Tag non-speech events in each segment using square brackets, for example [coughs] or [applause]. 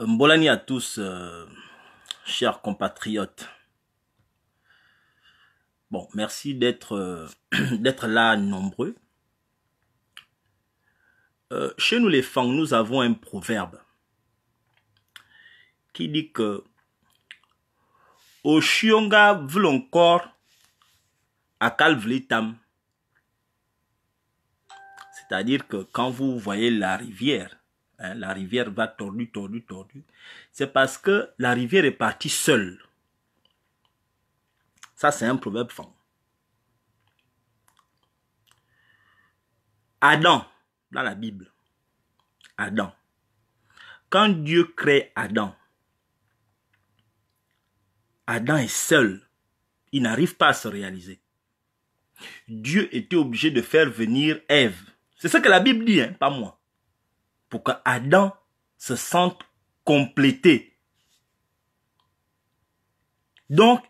Mbolani à tous, euh, chers compatriotes. Bon, merci d'être euh, [clears throat] là nombreux. Euh, chez nous les Fang, nous avons un proverbe qui dit que Oshionga vlongkor akal vlitam. C'est-à-dire que quand vous voyez la rivière, Hein, la rivière va tordue, tordue, tordue, c'est parce que la rivière est partie seule. Ça, c'est un proverbe franc. Adam, dans la Bible, Adam. Quand Dieu crée Adam, Adam est seul. Il n'arrive pas à se réaliser. Dieu était obligé de faire venir Ève. C'est ce que la Bible dit, hein, pas moi pour que Adam se sente complété. Donc,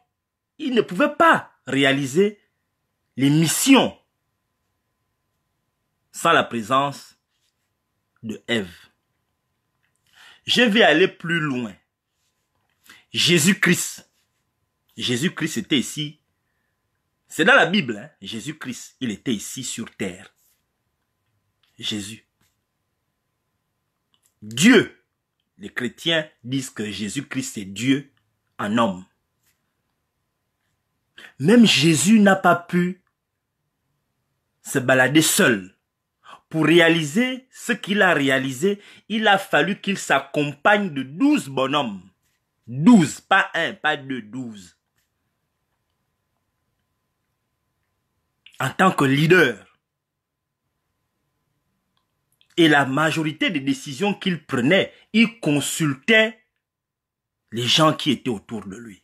il ne pouvait pas réaliser les missions sans la présence de Ève. Je vais aller plus loin. Jésus-Christ. Jésus-Christ était ici. C'est dans la Bible. Hein? Jésus-Christ, il était ici sur terre. Jésus. Dieu. Les chrétiens disent que Jésus-Christ est Dieu en homme. Même Jésus n'a pas pu se balader seul. Pour réaliser ce qu'il a réalisé, il a fallu qu'il s'accompagne de douze bonhommes. Douze, pas un, pas deux, douze. En tant que leader, et la majorité des décisions qu'il prenait, il consultait les gens qui étaient autour de lui.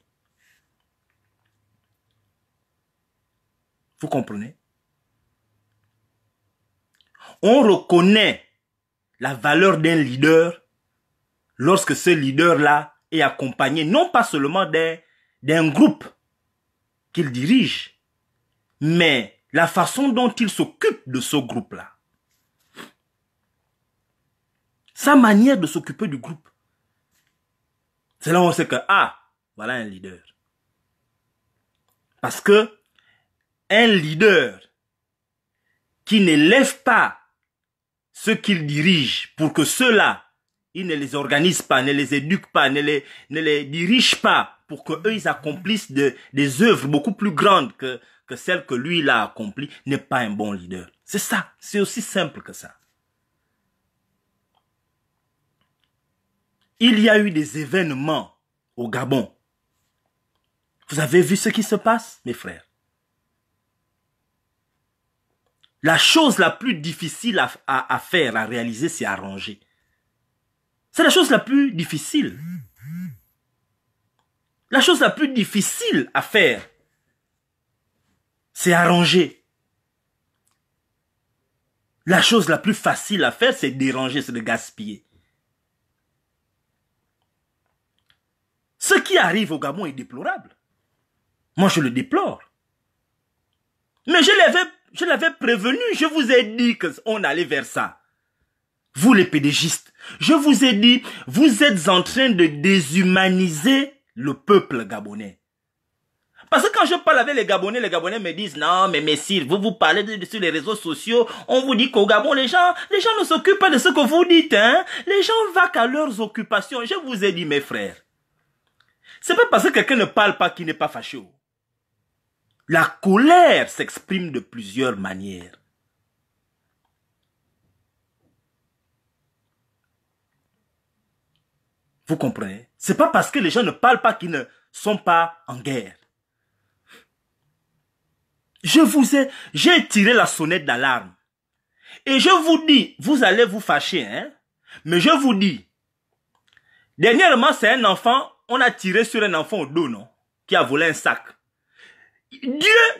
Vous comprenez On reconnaît la valeur d'un leader lorsque ce leader-là est accompagné non pas seulement d'un groupe qu'il dirige, mais la façon dont il s'occupe de ce groupe-là. Sa manière de s'occuper du groupe. C'est là où on sait que, ah, voilà un leader. Parce que un leader qui n'élève pas ceux qu'il dirige pour que ceux-là, il ne les organise pas, ne les éduque pas, ne les, ne les dirige pas pour que eux, ils accomplissent des œuvres beaucoup plus grandes que, que celles que lui, il a accomplies, n'est pas un bon leader. C'est ça. C'est aussi simple que ça. Il y a eu des événements au Gabon. Vous avez vu ce qui se passe, mes frères La chose la plus difficile à, faire, à réaliser, c'est arranger. C'est la chose la plus difficile. La chose la plus difficile à faire, c'est arranger. La chose la plus facile à faire, c'est déranger, c'est de gaspiller. Ce qui arrive au Gabon est déplorable. Moi, je le déplore. Mais je l'avais, prévenu, je vous ai dit qu'on allait vers ça. Vous, les pédégistes, je vous ai dit, vous êtes en train de déshumaniser le peuple gabonais. Parce que quand je parle avec les Gabonais, les Gabonais me disent, non, mais messieurs, vous vous parlez sur les réseaux sociaux, on vous dit qu'au Gabon, les gens, les gens ne s'occupent pas de ce que vous dites, hein. Les gens vaquent à leurs occupations. Je vous ai dit, mes frères. C'est pas parce que quelqu'un ne parle pas qu'il n'est pas fâché. La colère s'exprime de plusieurs manières. Vous comprenez C'est pas parce que les gens ne parlent pas qu'ils ne sont pas en guerre. Je vous ai, j'ai tiré la sonnette d'alarme. Et je vous dis, vous allez vous fâcher, hein? Mais je vous dis, dernièrement, c'est un enfant on a tiré sur un enfant au dos, non Qui a volé un sac. Dieu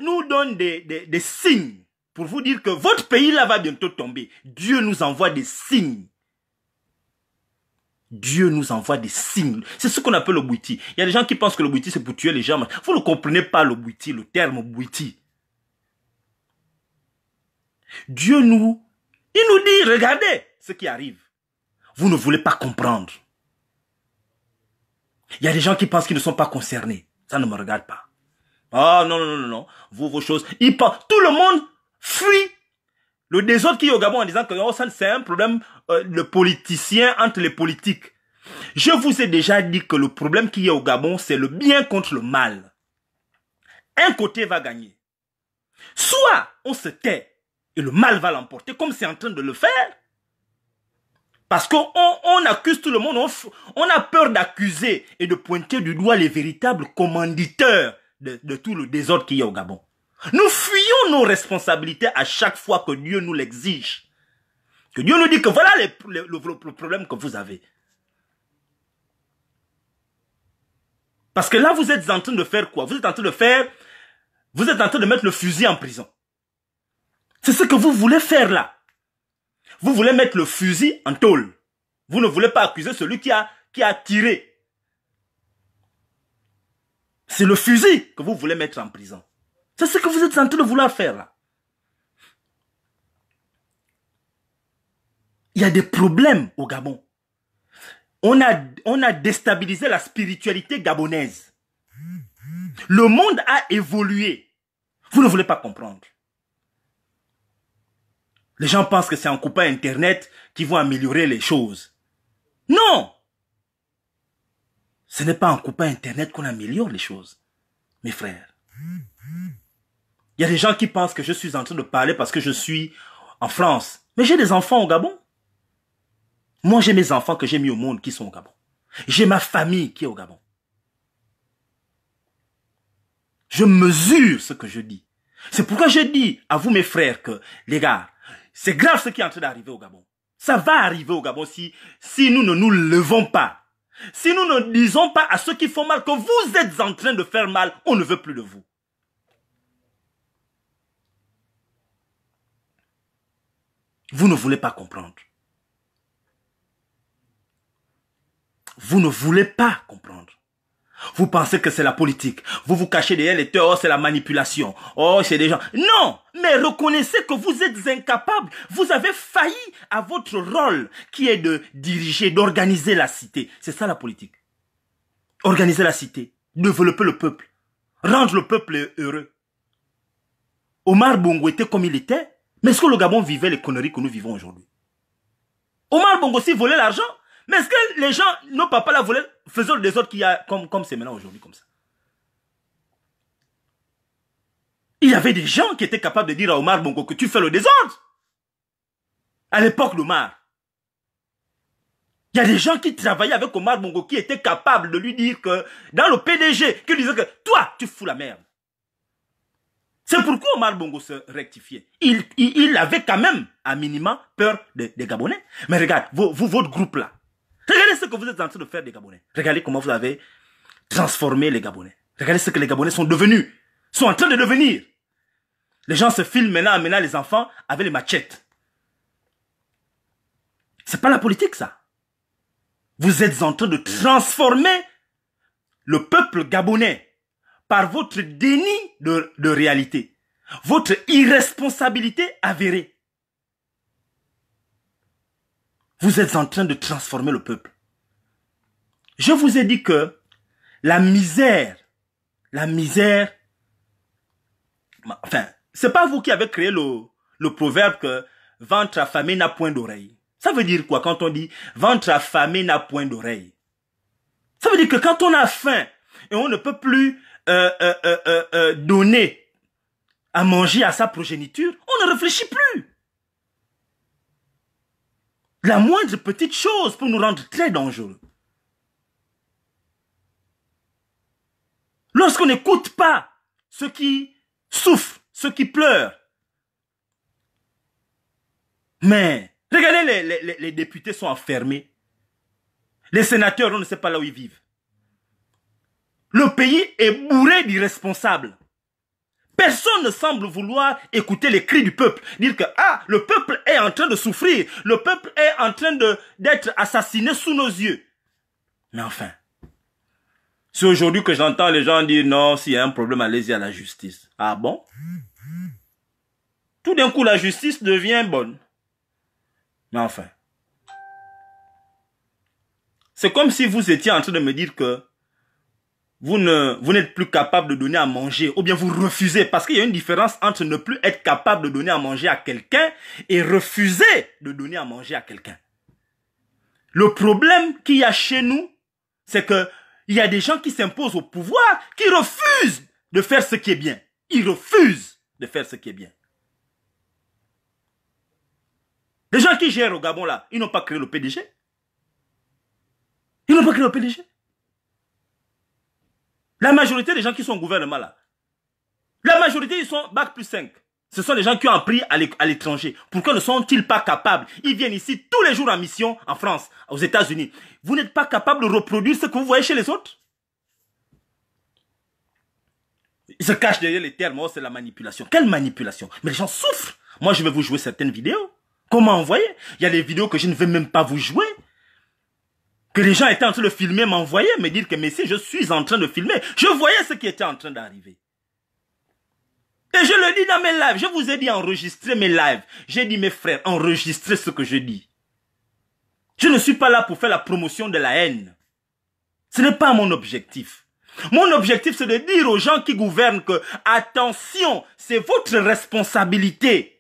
nous donne des, signes pour vous dire que votre pays là va bientôt tomber. Dieu nous envoie des signes. Dieu nous envoie des signes. C'est ce qu'on appelle le bouti. Il y a des gens qui pensent que le bouti c'est pour tuer les gens. Vous ne comprenez pas le bouti, le terme bouti. Dieu nous, il nous dit, regardez ce qui arrive. Vous ne voulez pas comprendre. Il y a des gens qui pensent qu'ils ne sont pas concernés. Ça ne me regarde pas. Oh non, non, non, non, Vous, vos choses. Ils pensent. Tout le monde fuit le désordre qui y au Gabon en disant que oh, ça, c'est un problème euh, le politicien entre les politiques. Je vous ai déjà dit que le problème qui est au Gabon, c'est le bien contre le mal. Un côté va gagner. Soit on se tait et le mal va l'emporter, comme c'est en train de le faire, parce qu'on on accuse tout le monde, on, a peur d'accuser et de pointer du doigt les véritables commanditeurs de, tout le désordre qu'il y a au Gabon. Nous fuyons nos responsabilités à chaque fois que Dieu nous l'exige. Que Dieu nous dit que voilà le, le problème que vous avez. Parce que là, vous êtes en train de faire quoi Vous êtes en train de faire... Vous êtes en train de mettre le fusil en prison. C'est ce que vous voulez faire là. Vous voulez mettre le fusil en tôle. Vous ne voulez pas accuser celui qui a, qui a tiré. C'est le fusil que vous voulez mettre en prison. C'est ce que vous êtes en train de vouloir faire Il y a des problèmes au Gabon. On a, on a déstabilisé la spiritualité gabonaise. Le monde a évolué. Vous ne voulez pas comprendre. Les gens pensent que c'est en coupant Internet qui vont améliorer les choses. Non Ce n'est pas en coupant Internet qu'on améliore les choses, mes frères. Il y a des gens qui pensent que je suis en train de parler parce que je suis en France. Mais j'ai des enfants au Gabon. Moi, j'ai mes enfants que j'ai mis au monde qui sont au Gabon. J'ai ma famille qui est au Gabon. Je mesure ce que je dis. C'est pourquoi je dis à vous, mes frères, que, les gars, c'est grave ce qui est en train d'arriver au Gabon. Ça va arriver au Gabon si, si nous ne nous levons pas. Si nous ne disons pas à ceux qui font mal que vous êtes en train de faire mal, on ne veut plus de vous. Vous ne voulez pas comprendre. Vous ne voulez pas comprendre. Vous pensez que c'est la politique. Vous vous cachez derrière les teurs. Oh, c'est la manipulation. Oh, c'est des gens. Non! Mais reconnaissez que vous êtes incapables. Vous avez failli à votre rôle qui est de diriger, d'organiser la cité. C'est ça la politique. Organiser la cité. Développer le peuple. Rendre le peuple heureux. Omar Bongo était comme il était. Mais est-ce que le Gabon vivait les conneries que nous vivons aujourd'hui? Omar Bongo aussi volait l'argent. Mais est-ce que les gens, nos papas la volaient faisons le désordre a, comme, c'est maintenant aujourd'hui, comme ça. Il y avait des gens qui étaient capables de dire à Omar Bongo que tu fais le désordre. À l'époque d'Omar. Il y a des gens qui travaillaient avec Omar Bongo qui étaient capables de lui dire que, dans le PDG, qui disaient que toi, tu fous la merde. C'est pourquoi Omar Bongo se rectifiait. Il, avait quand même, à minima, peur des, Gabonais. Mais regarde, vous votre groupe là, Regardez ce que vous êtes en train de faire des Gabonais. Regardez comment vous avez transformé les Gabonais. Regardez ce que les Gabonais sont devenus. Sont en train de devenir. Les gens se filment maintenant, maintenant les enfants avec les machettes. C'est pas la politique, ça. Vous êtes en train de transformer le peuple gabonais par votre déni de réalité. Votre irresponsabilité avérée. Vous êtes en train de transformer le peuple. Je vous ai dit que la misère, la misère, enfin, c'est pas vous qui avez créé le, proverbe que ventre affamé n'a point d'oreille. Ça veut dire quoi quand on dit ventre affamé n'a point d'oreille Ça veut dire que quand on a faim et on ne peut plus euh, euh, euh, donner à manger à sa progéniture, on ne réfléchit plus. La moindre petite chose pour nous rendre très dangereux. Lorsqu'on n'écoute pas ceux qui souffrent, ceux qui pleurent. Mais, regardez, les, les députés sont enfermés. Les sénateurs, on ne sait pas là où ils vivent. Le pays est bourré d'irresponsables. Personne ne semble vouloir écouter les cris du peuple. Dire que, ah, le peuple est en train de souffrir. Le peuple est en train d'être assassiné sous nos yeux. Mais enfin, c'est aujourd'hui que j'entends les gens dire, non, s'il y a un problème, allez-y à la justice. Ah bon? Tout d'un coup, la justice devient bonne. Mais enfin, c'est comme si vous étiez en train de me dire que vous ne, vous n'êtes plus capable de donner à manger ou bien vous refusez parce qu'il y a une différence entre ne plus être capable de donner à manger à quelqu'un et refuser de donner à manger à quelqu'un. Le problème qu'il y a chez nous, c'est que il y a des gens qui s'imposent au pouvoir, qui refusent de faire ce qui est bien. Ils refusent de faire ce qui est bien. Les gens qui gèrent au Gabon là, ils n'ont pas créé le PDG. Ils n'ont pas créé le PDG. La majorité des gens qui sont au gouvernement là, la majorité ils sont bac plus 5. Ce sont des gens qui ont appris à l'étranger. Pourquoi ne sont-ils pas capables Ils viennent ici tous les jours en mission en France, aux États-Unis. Vous n'êtes pas capable de reproduire ce que vous voyez chez les autres Ils se cachent derrière les termes, oh, c'est la manipulation. Quelle manipulation Mais les gens souffrent. Moi, je vais vous jouer certaines vidéos. Comment envoyer Il y a des vidéos que je ne veux même pas vous jouer que les gens étaient en train de filmer, m'envoyaient me dire que messieurs, je suis en train de filmer. Je voyais ce qui était en train d'arriver. Et je le dis dans mes lives. Je vous ai dit enregistrer mes lives. J'ai dit mes frères, enregistrez ce que je dis. Je ne suis pas là pour faire la promotion de la haine. Ce n'est pas mon objectif. Mon objectif, c'est de dire aux gens qui gouvernent que, attention, c'est votre responsabilité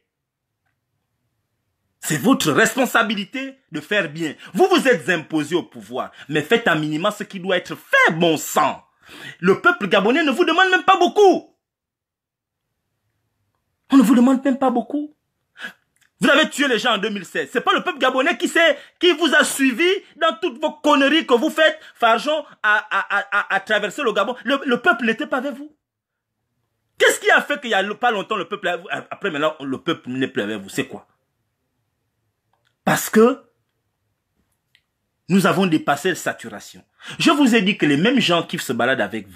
c'est votre responsabilité de faire bien. Vous vous êtes imposé au pouvoir, mais faites un minimum ce qui doit être fait, bon sang. Le peuple gabonais ne vous demande même pas beaucoup. On ne vous demande même pas beaucoup. Vous avez tué les gens en 2016. C'est pas le peuple gabonais qui sait, qui vous a suivi dans toutes vos conneries que vous faites. Fargeon à traverser le Gabon. Le, peuple n'était pas avec vous. Qu'est-ce qui a fait qu'il n'y a pas longtemps le peuple, après maintenant, le peuple n'est plus avec vous? C'est quoi? Parce que nous avons dépassé la saturation. Je vous ai dit que les mêmes gens qui se baladent avec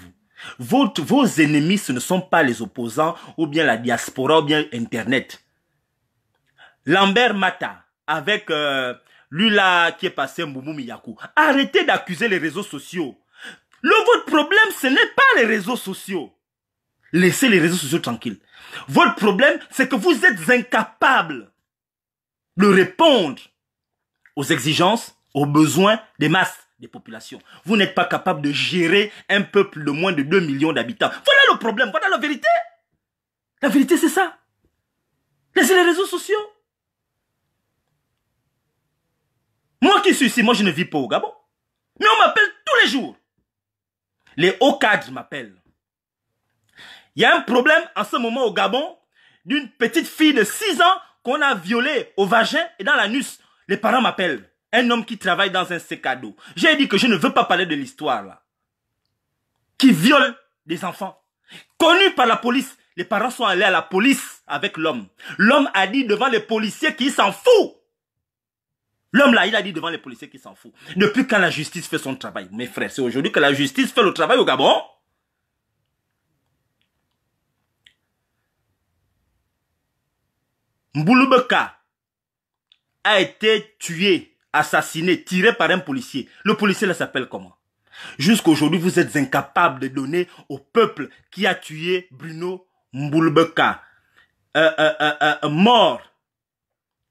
vous, vos ennemis, ce ne sont pas les opposants ou bien la diaspora ou bien Internet. Lambert Mata, avec euh, Lula qui est passé Moumou Miyaku, arrêtez d'accuser les réseaux sociaux. Le, votre problème, ce n'est pas les réseaux sociaux. Laissez les réseaux sociaux tranquilles. Votre problème, c'est que vous êtes incapables de répondre aux exigences, aux besoins des masses des populations. Vous n'êtes pas capable de gérer un peuple de moins de 2 millions d'habitants. Voilà le problème, voilà la vérité. La vérité, c'est ça. C'est les réseaux sociaux. Moi qui suis ici, moi je ne vis pas au Gabon. Mais on m'appelle tous les jours. Les hauts cadres m'appellent. Il y a un problème en ce moment au Gabon d'une petite fille de 6 ans qu'on a violé au vagin et dans l'anus. Les parents m'appellent. Un homme qui travaille dans un secado. J'ai dit que je ne veux pas parler de l'histoire là. Qui viole des enfants. Connu par la police. Les parents sont allés à la police avec l'homme. L'homme a dit devant les policiers qu'il s'en fout. L'homme là, il a dit devant les policiers qu'il s'en fout. Depuis quand la justice fait son travail, mes frères, c'est aujourd'hui que la justice fait le travail au Gabon. Mboulbeka a été tué, assassiné, tiré par un policier. Le policier là s'appelle comment Jusqu'aujourd'hui, vous êtes incapables de donner au peuple qui a tué Bruno Mboulbeka. Euh, euh, euh, mort.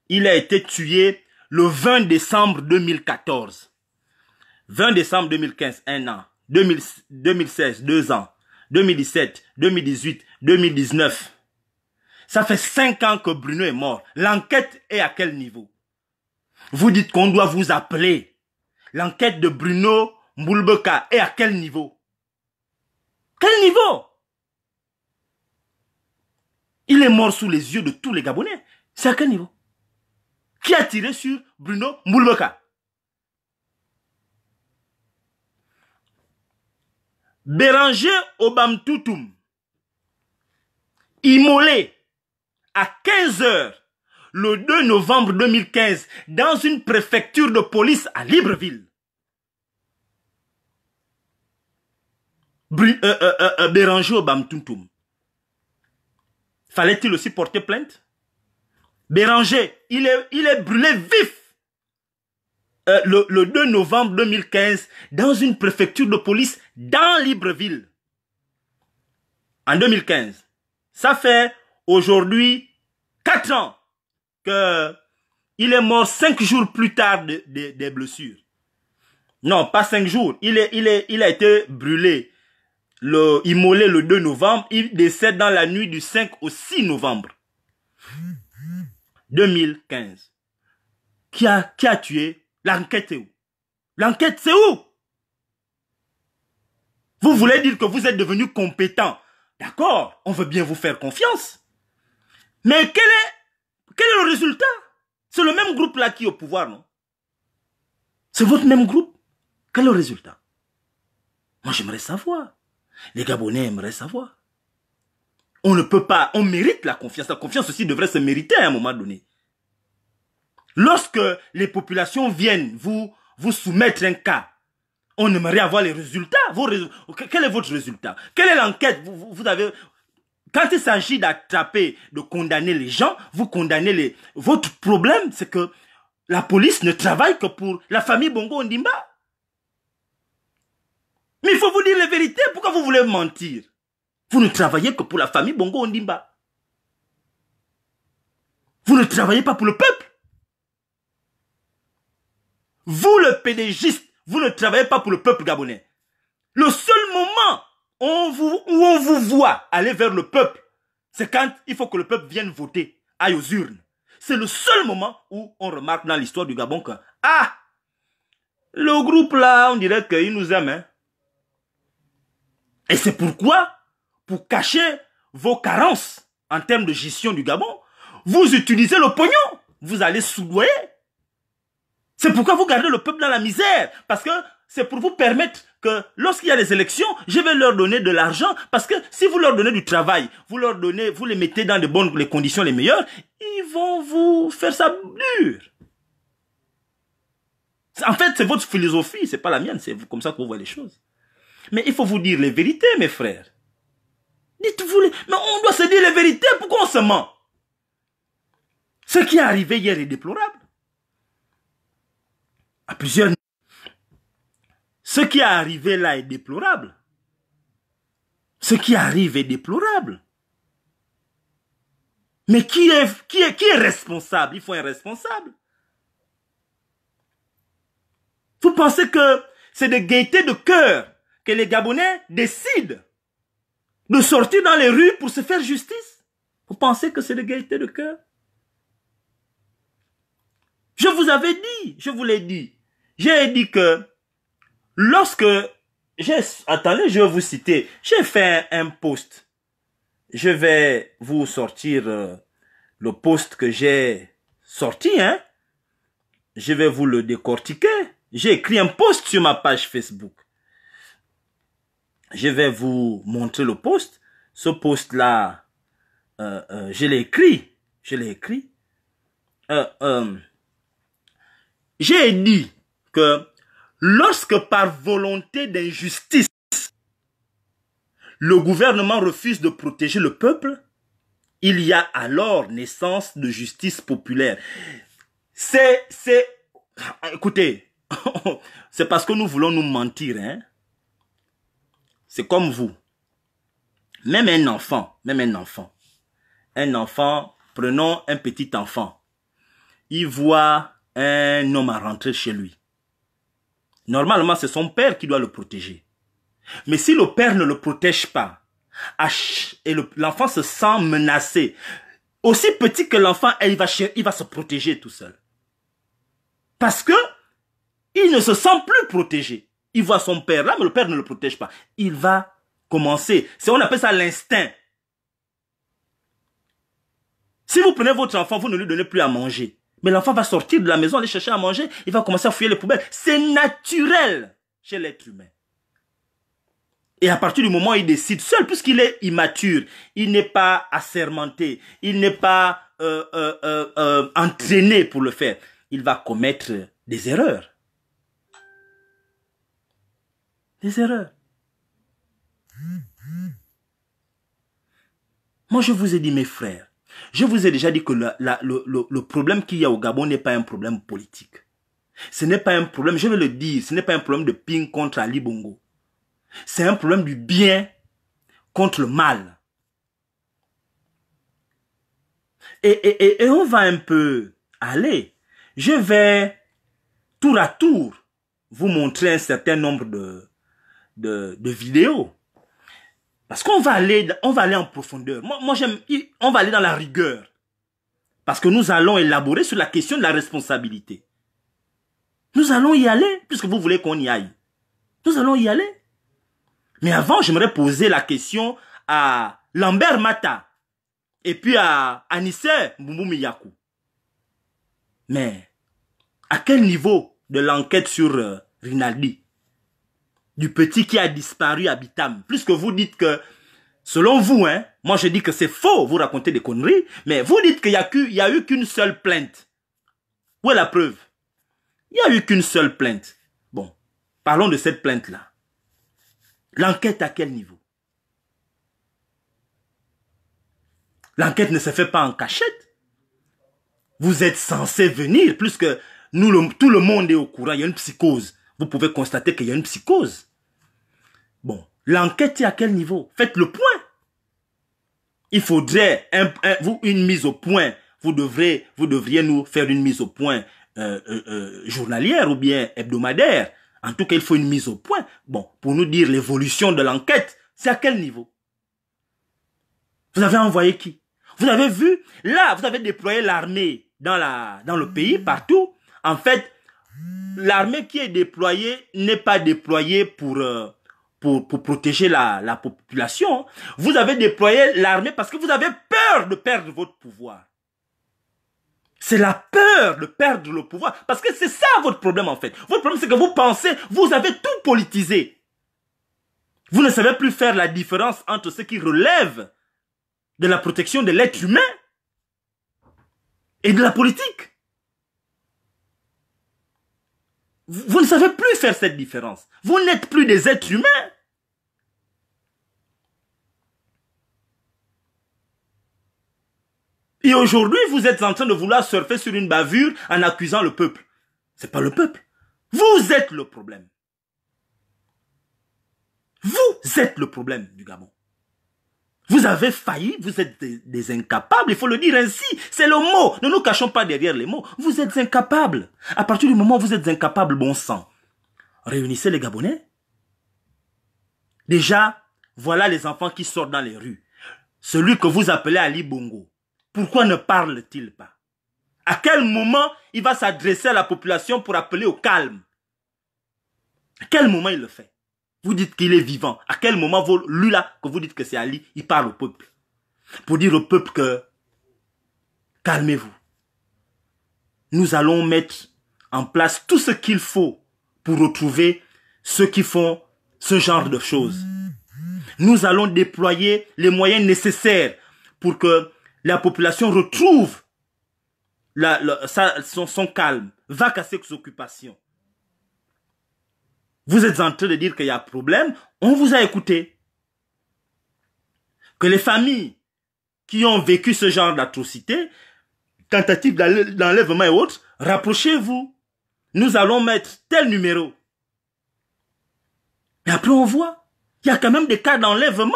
Il a été tué le 20 décembre 2014. 20 décembre 2015, un an. 2016, deux ans. 2017, 2018, 2019. Ça fait cinq ans que Bruno est mort. L'enquête est à quel niveau Vous dites qu'on doit vous appeler. L'enquête de Bruno Moulbeka est à quel niveau Quel niveau Il est mort sous les yeux de tous les Gabonais. C'est à quel niveau Qui a tiré sur Bruno Moulbeka Béranger Tutum. immolé à 15 h le 2 novembre 2015 dans une préfecture de police à Libreville. Euh, euh, euh, Béranger, au Fallait-il aussi porter plainte Béranger, il est, il est brûlé vif le 2 novembre 2015 dans une préfecture de police dans Libreville. En 2015. Ça fait aujourd'hui 4 ans que il est mort 5 jours plus tard des blessures. Non, pas 5 jours. Il, est, il, est, il a été brûlé, le, immolé le 2 novembre. Il décède dans la nuit du 5 au 6 novembre 2015. Qui a, qui a tué L'enquête est où L'enquête, c'est où Vous voulez dire que vous êtes devenu compétent. D'accord, on veut bien vous faire confiance. Mais quel est, quel est le résultat C'est le même groupe là qui est au pouvoir, non C'est votre même groupe Quel est le résultat Moi, j'aimerais savoir. Les Gabonais aimeraient savoir. On ne peut pas, on mérite la confiance. La confiance aussi devrait se mériter à un moment donné. Lorsque les populations viennent vous, vous soumettre un cas, on aimerait avoir les résultats. Vos Quel est votre résultat Quelle est l'enquête vous, vous, avez, quand il s'agit d'attraper, de condamner les gens, vous condamnez les... Votre problème, c'est que la police ne travaille que pour la famille Bongo Ondimba. Mais il faut vous dire la vérité. Pourquoi vous voulez mentir Vous ne travaillez que pour la famille Bongo Ondimba. Vous ne travaillez pas pour le peuple. Vous, le pédégiste, vous ne travaillez pas pour le peuple gabonais. Le seul on vous, où on vous voit aller vers le peuple, c'est quand il faut que le peuple vienne voter, à aux urnes. C'est le seul moment où on remarque dans l'histoire du Gabon que, ah, le groupe là, on dirait qu'il nous aime. Hein. Et c'est pourquoi, pour cacher vos carences en termes de gestion du Gabon, vous utilisez le pognon. Vous allez soudoyer. C'est pourquoi vous gardez le peuple dans la misère. Parce que c'est pour vous permettre que lorsqu'il y a des élections, je vais leur donner de l'argent parce que si vous leur donnez du travail, vous leur donnez, vous les mettez dans les bonnes les conditions les meilleures, ils vont vous faire ça dur. En fait, c'est votre philosophie, c'est pas la mienne, c'est comme ça que vous voyez les choses. Mais il faut vous dire les vérités, mes frères. Dites-vous les... Mais on doit se dire les vérités, pourquoi on se ment Ce qui est arrivé hier est déplorable. À plusieurs ce qui est arrivé là est déplorable. Ce qui arrive est déplorable. Mais qui est, qui est, qui est responsable Il faut un responsable. Vous pensez que c'est de gaieté de cœur que les Gabonais décident de sortir dans les rues pour se faire justice Vous pensez que c'est de gaieté de cœur Je vous avais dit, je vous l'ai dit, j'ai dit que Lorsque j'ai, attendez, je vais vous citer, j'ai fait un post. Je vais vous sortir euh, le post que j'ai sorti, hein. Je vais vous le décortiquer. J'ai écrit un post sur ma page Facebook. Je vais vous montrer le post. Ce post-là, euh, euh, je l'ai écrit. Je l'ai écrit. j'ai dit que Lorsque par volonté d'injustice, le gouvernement refuse de protéger le peuple, il y a alors naissance de justice populaire. C'est, c'est, écoutez, [laughs] c'est parce que nous voulons nous mentir, hein. C'est comme vous. Même un enfant, même un enfant. Un enfant, prenons un petit enfant. Il voit un homme à rentrer chez lui. Normalement, c'est son père qui doit le protéger. Mais si le père ne le protège pas, et l'enfant se sent menacé, aussi petit que l'enfant, il va, il va se protéger tout seul. Parce que il ne se sent plus protégé. Il voit son père là, mais le père ne le protège pas. Il va commencer. C'est on appelle ça l'instinct. Si vous prenez votre enfant, vous ne lui donnez plus à manger. Mais l'enfant va sortir de la maison, aller chercher à manger, il va commencer à fouiller les poubelles. C'est naturel chez l'être humain. Et à partir du moment où il décide seul, puisqu'il est immature, il n'est pas assermenté, il n'est pas euh, euh, euh, entraîné pour le faire, il va commettre des erreurs. Des erreurs. Moi, je vous ai dit, mes frères, je vous ai déjà dit que le, problème qu'il y a au Gabon n'est pas un problème politique. Ce n'est pas un problème, je vais le dire, ce n'est pas un problème de ping contre Ali Bongo. C'est un problème du bien contre le mal. Et, et, on va un peu aller. Je vais tour à tour vous montrer un certain nombre de, de vidéos parce qu'on va aller, on va aller en profondeur. Moi, j'aime, on va aller dans la rigueur. Parce que nous allons élaborer sur la question de la responsabilité. Nous allons y aller, puisque vous voulez qu'on y aille. Nous allons y aller. Mais avant, j'aimerais poser la question à Lambert Mata et puis à Anissé Mboumoumiyakou. Mais à quel niveau de l'enquête sur euh, Rinaldi du petit qui a disparu à Bitam. que vous dites que, selon vous, hein, moi je dis que c'est faux, vous racontez des conneries, mais vous dites qu'il n'y a, y a eu qu'une seule plainte. Où est la preuve Il n'y a eu qu'une seule plainte. Bon, parlons de cette plainte-là. L'enquête à quel niveau L'enquête ne se fait pas en cachette. Vous êtes censé venir, plus que nous, tout le monde est au courant, il y a une psychose. Vous pouvez constater qu'il y a une psychose. Bon, l'enquête est à quel niveau Faites le point. Il faudrait vous une mise au point. Vous vous devriez nous faire une mise au point euh, euh, euh, journalière ou bien hebdomadaire. En tout cas, il faut une mise au point. Bon, pour nous dire l'évolution de l'enquête, c'est à quel niveau Vous avez envoyé qui Vous avez vu Là, vous avez déployé l'armée dans la dans le pays partout. En fait, l'armée qui est déployée n'est pas déployée pour pour, protéger la, la population. Vous avez déployé l'armée parce que vous avez peur de perdre votre pouvoir. C'est la peur de perdre le pouvoir. Parce que c'est ça votre problème en fait. Votre problème c'est que vous pensez, vous avez tout politisé. Vous ne savez plus faire la différence entre ce qui relève de la protection de l'être humain et de la politique. Vous ne savez plus faire cette différence. Vous n'êtes plus des êtres humains. Et aujourd'hui, vous êtes en train de vouloir surfer sur une bavure en accusant le peuple. C'est pas le peuple. Vous êtes le problème. Vous êtes le problème du Gabon. Vous avez failli, vous êtes des, incapables, il faut le dire ainsi. C'est le mot. Ne nous cachons pas derrière les mots. Vous êtes incapables. À partir du moment où vous êtes incapables, bon sang, réunissez les Gabonais. Déjà, voilà les enfants qui sortent dans les rues. Celui que vous appelez Ali Bongo. Pourquoi ne parle-t-il pas À quel moment il va s'adresser à la population pour appeler au calme À quel moment il le fait vous dites qu'il est vivant. À quel moment, vous, lui là, que vous dites que c'est Ali, il parle au peuple. Pour dire au peuple que, calmez-vous. Nous allons mettre en place tout ce qu'il faut pour retrouver ceux qui font ce genre de choses. Nous allons déployer les moyens nécessaires pour que la population retrouve la, son, calme, Va à ses occupations. Vous êtes en train de dire qu'il y a problème. On vous a écouté. Que les familles qui ont vécu ce genre d'atrocité, tentative d'enlèvement et autres, rapprochez-vous. Nous allons mettre tel numéro. Mais après, on voit. Il y a quand même des cas d'enlèvement.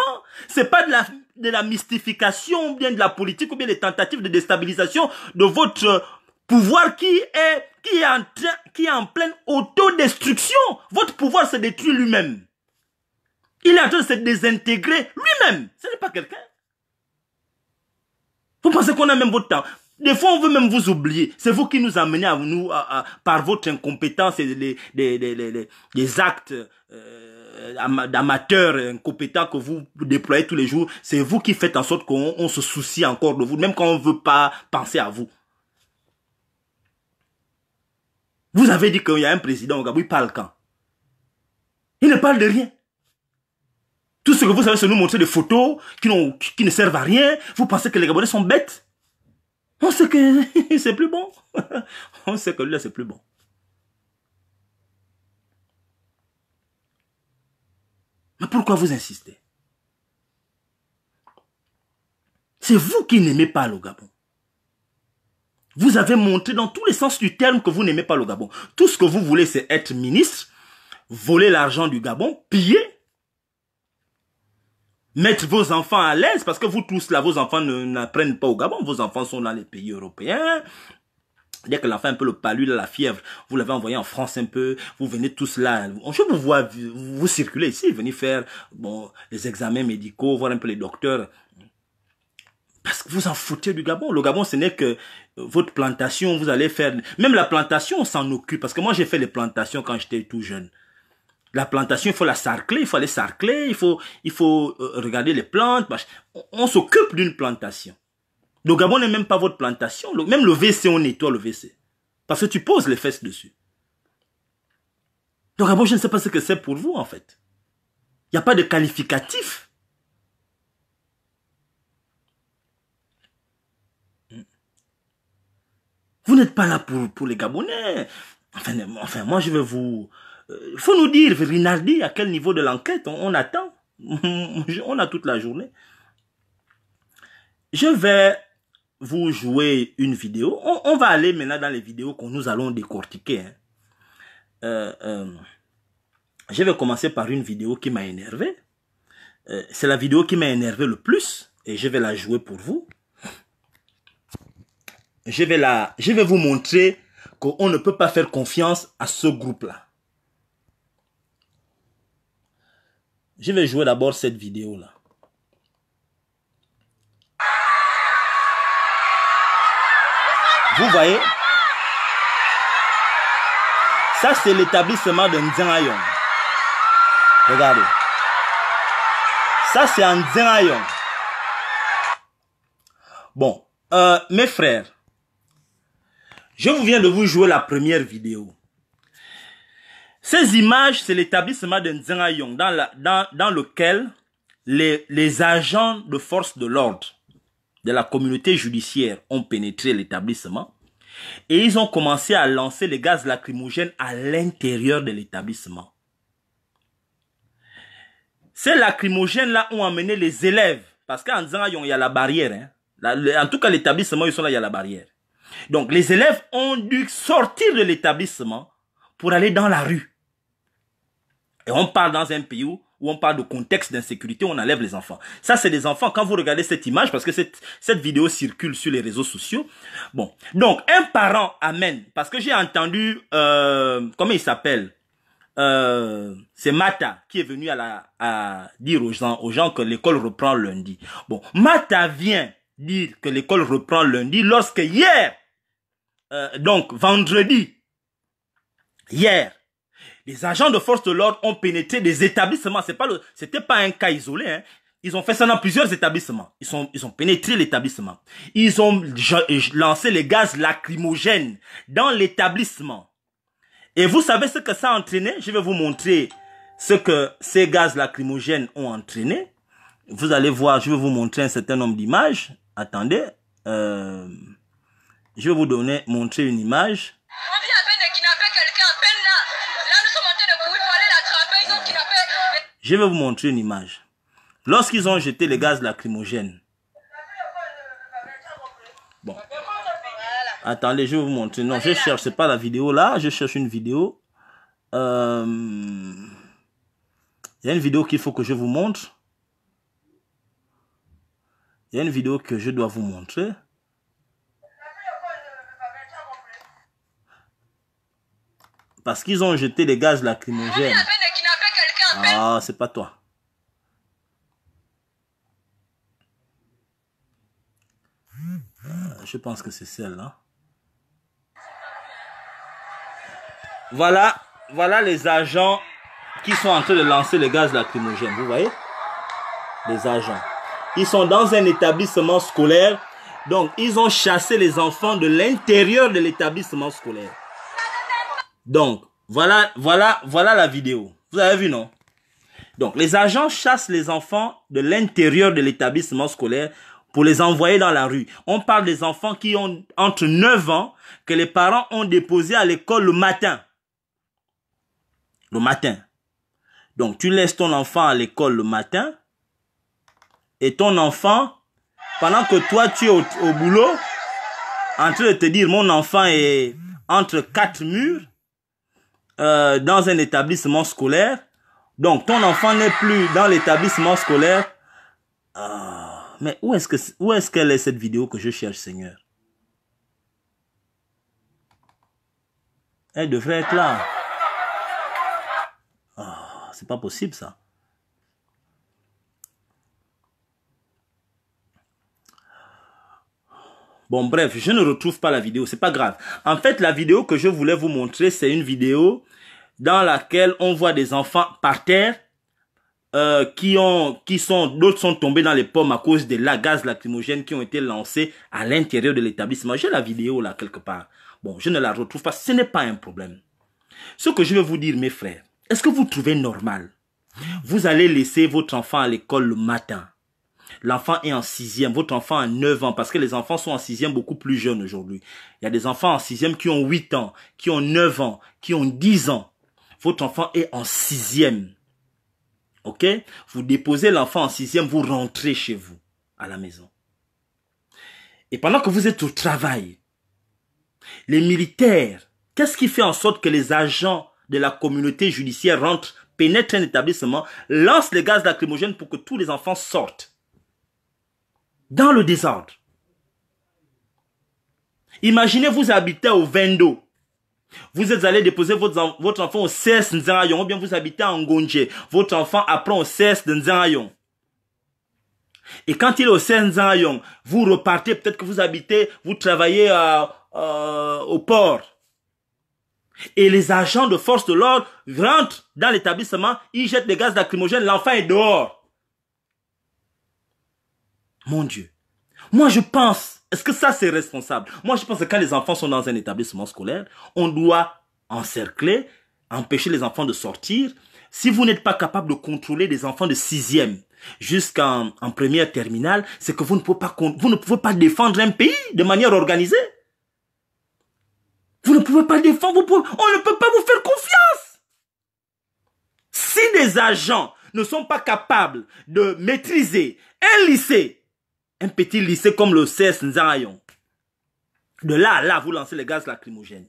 C'est pas de la, de la mystification, ou bien de la politique, ou bien des tentatives de déstabilisation de votre Pouvoir qui est, qui en, qui en pleine autodestruction. Votre pouvoir se détruit lui-même. Il est en train de se désintégrer lui-même. Ce n'est pas quelqu'un. Vous pensez qu'on a même votre temps. Des fois, on veut même vous oublier. C'est vous qui nous amenez à nous, par votre incompétence et les, actes euh, d'amateurs incompétents que vous déployez tous les jours. C'est vous qui faites en sorte qu'on se soucie encore de vous, même quand on ne veut pas penser à vous. Vous avez dit qu'il y a un président au Gabon, il parle quand Il ne parle de rien. Tout ce que vous savez, c'est nous montrer des photos qui, qui ne servent à rien. Vous pensez que les Gabonais sont bêtes On sait que [laughs] c'est plus bon. [laughs] On sait que là, c'est plus bon. Mais pourquoi vous insistez C'est vous qui n'aimez pas le Gabon. Vous avez montré dans tous les sens du terme que vous n'aimez pas le Gabon. Tout ce que vous voulez, c'est être ministre, voler l'argent du Gabon, piller, mettre vos enfants à l'aise, parce que vous tous là, vos enfants n'apprennent pas au Gabon. Vos enfants sont dans les pays européens. Dès que l'enfant un peu le palu, la fièvre, vous l'avez envoyé en France un peu, vous venez tous là, je vous vois, vous, vous circulez ici, venez faire bon les examens médicaux, voir un peu les docteurs. Parce que vous en foutez du Gabon. Le Gabon, ce n'est que euh, votre plantation, vous allez faire... Même la plantation, on s'en occupe. Parce que moi, j'ai fait les plantations quand j'étais tout jeune. La plantation, il faut la sarcler, il faut aller sarcler, il faut, il faut euh, regarder les plantes. On s'occupe d'une plantation. Le Gabon n'est même pas votre plantation. Même le WC, on nettoie le WC. Parce que tu poses les fesses dessus. Le Gabon, je ne sais pas ce que c'est pour vous, en fait. Il n'y a pas de qualificatif pas là pour, pour les Gabonais. Enfin, enfin, moi, je vais vous... Il euh, faut nous dire, Rinaldi, à quel niveau de l'enquête on, attend. [laughs] on a toute la journée. Je vais vous jouer une vidéo. On, va aller maintenant dans les vidéos que nous allons décortiquer. Hein. Euh, euh, je vais commencer par une vidéo qui m'a énervé. C'est la vidéo qui m'a énervé le plus et je vais la jouer pour vous je vais, je vais vous montrer qu'on ne peut pas faire confiance à ce groupe-là. Je vais jouer d'abord cette vidéo-là. Vous voyez Ça, c'est l'établissement de Nzengayon. Regardez. Ça, c'est un Bon, euh, mes frères, je vous viens de vous jouer la première vidéo. Ces images, c'est l'établissement de Nzengayong dans, dans, lequel les, agents de force de l'ordre de la communauté judiciaire ont pénétré l'établissement et ils ont commencé à lancer les gaz lacrymogènes à l'intérieur de l'établissement. Ces lacrymogènes-là ont amené les élèves, parce qu'en Nzengayong, il y a la barrière. Hein. en tout cas, l'établissement, ils sont là, il y a la barrière. Donc les élèves ont dû sortir de l'établissement pour aller dans la rue. Et on parle dans un pays où, on parle de contexte d'insécurité, on enlève les enfants. Ça, c'est des enfants. Quand vous regardez cette image, parce que cette, cette vidéo circule sur les réseaux sociaux. Bon, donc un parent amène, parce que j'ai entendu, euh, comment il s'appelle euh, c'est Mata qui est venu à, la, à dire aux gens, aux gens que l'école reprend lundi. Bon, Mata vient dire que l'école reprend lundi lorsque hier, euh, donc vendredi, hier, les agents de force de l'ordre ont pénétré des établissements. C'est pas le, c'était pas un cas isolé. Hein. Ils ont fait ça dans plusieurs établissements. Ils sont, ils ont pénétré l'établissement. Ils ont lancé les gaz lacrymogènes dans l'établissement. Et vous savez ce que ça a entraîné Je vais vous montrer ce que ces gaz lacrymogènes ont entraîné. Vous allez voir, je vais vous montrer un certain nombre d'images. Attendez. Euh, je vais vous donner, montrer une image. Je vais vous montrer une image. Lorsqu'ils ont jeté les gaz lacrymogènes. Bon. Attendez, je vais vous montrer. Non, je cherche, pas la vidéo là, je cherche une vidéo. Il euh, y a une vidéo qu'il faut que je vous montre. Il y a une vidéo que je dois vous montrer. Parce qu'ils ont jeté des gaz lacrymogènes. Ah, c'est pas toi. Euh, je pense que c'est celle-là. Voilà, voilà les agents qui sont en train de lancer les gaz lacrymogènes. Vous voyez Les agents. Ils sont dans un établissement scolaire. Donc, ils ont chassé les enfants de l'intérieur de l'établissement scolaire. Donc, voilà, voilà, voilà la vidéo. Vous avez vu, non Donc, les agents chassent les enfants de l'intérieur de l'établissement scolaire pour les envoyer dans la rue. On parle des enfants qui ont entre 9 ans que les parents ont déposés à l'école le matin. Le matin. Donc, tu laisses ton enfant à l'école le matin et ton enfant, pendant que toi tu es au boulot, en train de te dire mon enfant est entre quatre murs, euh, dans un établissement scolaire. Donc ton enfant n'est plus dans l'établissement scolaire. Ah, mais où est-ce que où est-ce qu'elle est cette vidéo que je cherche, Seigneur Elle devrait être là. Ah, c'est pas possible ça. Bon, bref, je ne retrouve pas la vidéo, c'est pas grave. En fait, la vidéo que je voulais vous montrer, c'est une vidéo dans laquelle on voit des enfants par terre euh, qui ont qui sont d'autres sont tombés dans les pommes à cause de la gaz lacrymogène qui ont été lancés à l'intérieur de l'établissement. J'ai la vidéo là quelque part. Bon, je ne la retrouve pas, ce n'est pas un problème. Ce que je vais vous dire mes frères, est-ce que vous trouvez normal Vous allez laisser votre enfant à l'école le matin. L'enfant est en sixième, votre enfant a 9 ans, parce que les enfants sont en sixième beaucoup plus jeunes aujourd'hui. Il y a des enfants en sixième qui ont 8 ans, qui ont 9 ans, qui ont 10 ans votre enfant est en sixième. OK Vous déposez l'enfant en sixième, vous rentrez chez vous, à la maison. Et pendant que vous êtes au travail, les militaires, qu'est-ce qui fait en sorte que les agents de la communauté judiciaire rentrent, pénètrent un établissement, lancent les gaz lacrymogènes pour que tous les enfants sortent Dans le désordre. Imaginez vous habiter au Vendo. Vous êtes allé déposer votre, votre enfant au CES Nzerayon, ou bien vous habitez en N'Gondje. Votre enfant apprend au CES de Et quand il est au CES vous repartez, peut-être que vous habitez, vous travaillez au port. Et les agents de force de l'ordre rentrent dans l'établissement, ils jettent des gaz lacrymogènes, l'enfant est dehors. Mon Dieu. Moi, je pense est-ce que ça, c'est responsable Moi, je pense que quand les enfants sont dans un établissement scolaire, on doit encercler, empêcher les enfants de sortir. Si vous n'êtes pas capable de contrôler des enfants de sixième jusqu'en en première terminale, c'est que vous ne, pouvez pas, vous ne pouvez pas défendre un pays de manière organisée. Vous ne pouvez pas défendre, on ne peut pas vous faire confiance. Si des agents ne sont pas capables de maîtriser un lycée un petit lycée comme le CS Nzarayon. De là à là, vous lancez les gaz lacrymogènes.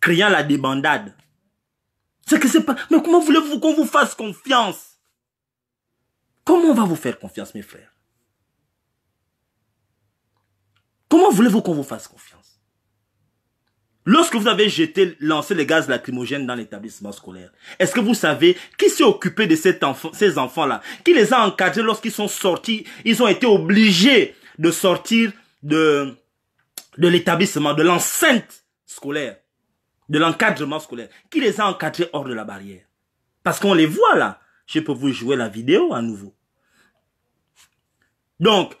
Criant la débandade. C'est que c'est pas. Mais comment voulez-vous qu'on vous fasse confiance Comment on va vous faire confiance, mes frères Comment voulez-vous qu'on vous fasse confiance Lorsque vous avez jeté, lancé les gaz lacrymogènes dans l'établissement scolaire, est-ce que vous savez qui s'est occupé de ces enfants-là Qui les a encadrés lorsqu'ils sont sortis Ils ont été obligés de sortir de, de l'établissement, de l'enceinte scolaire, de l'encadrement scolaire. Qui les a encadrés hors de la barrière Parce qu'on les voit là. Je peux vous jouer la vidéo à nouveau. Donc,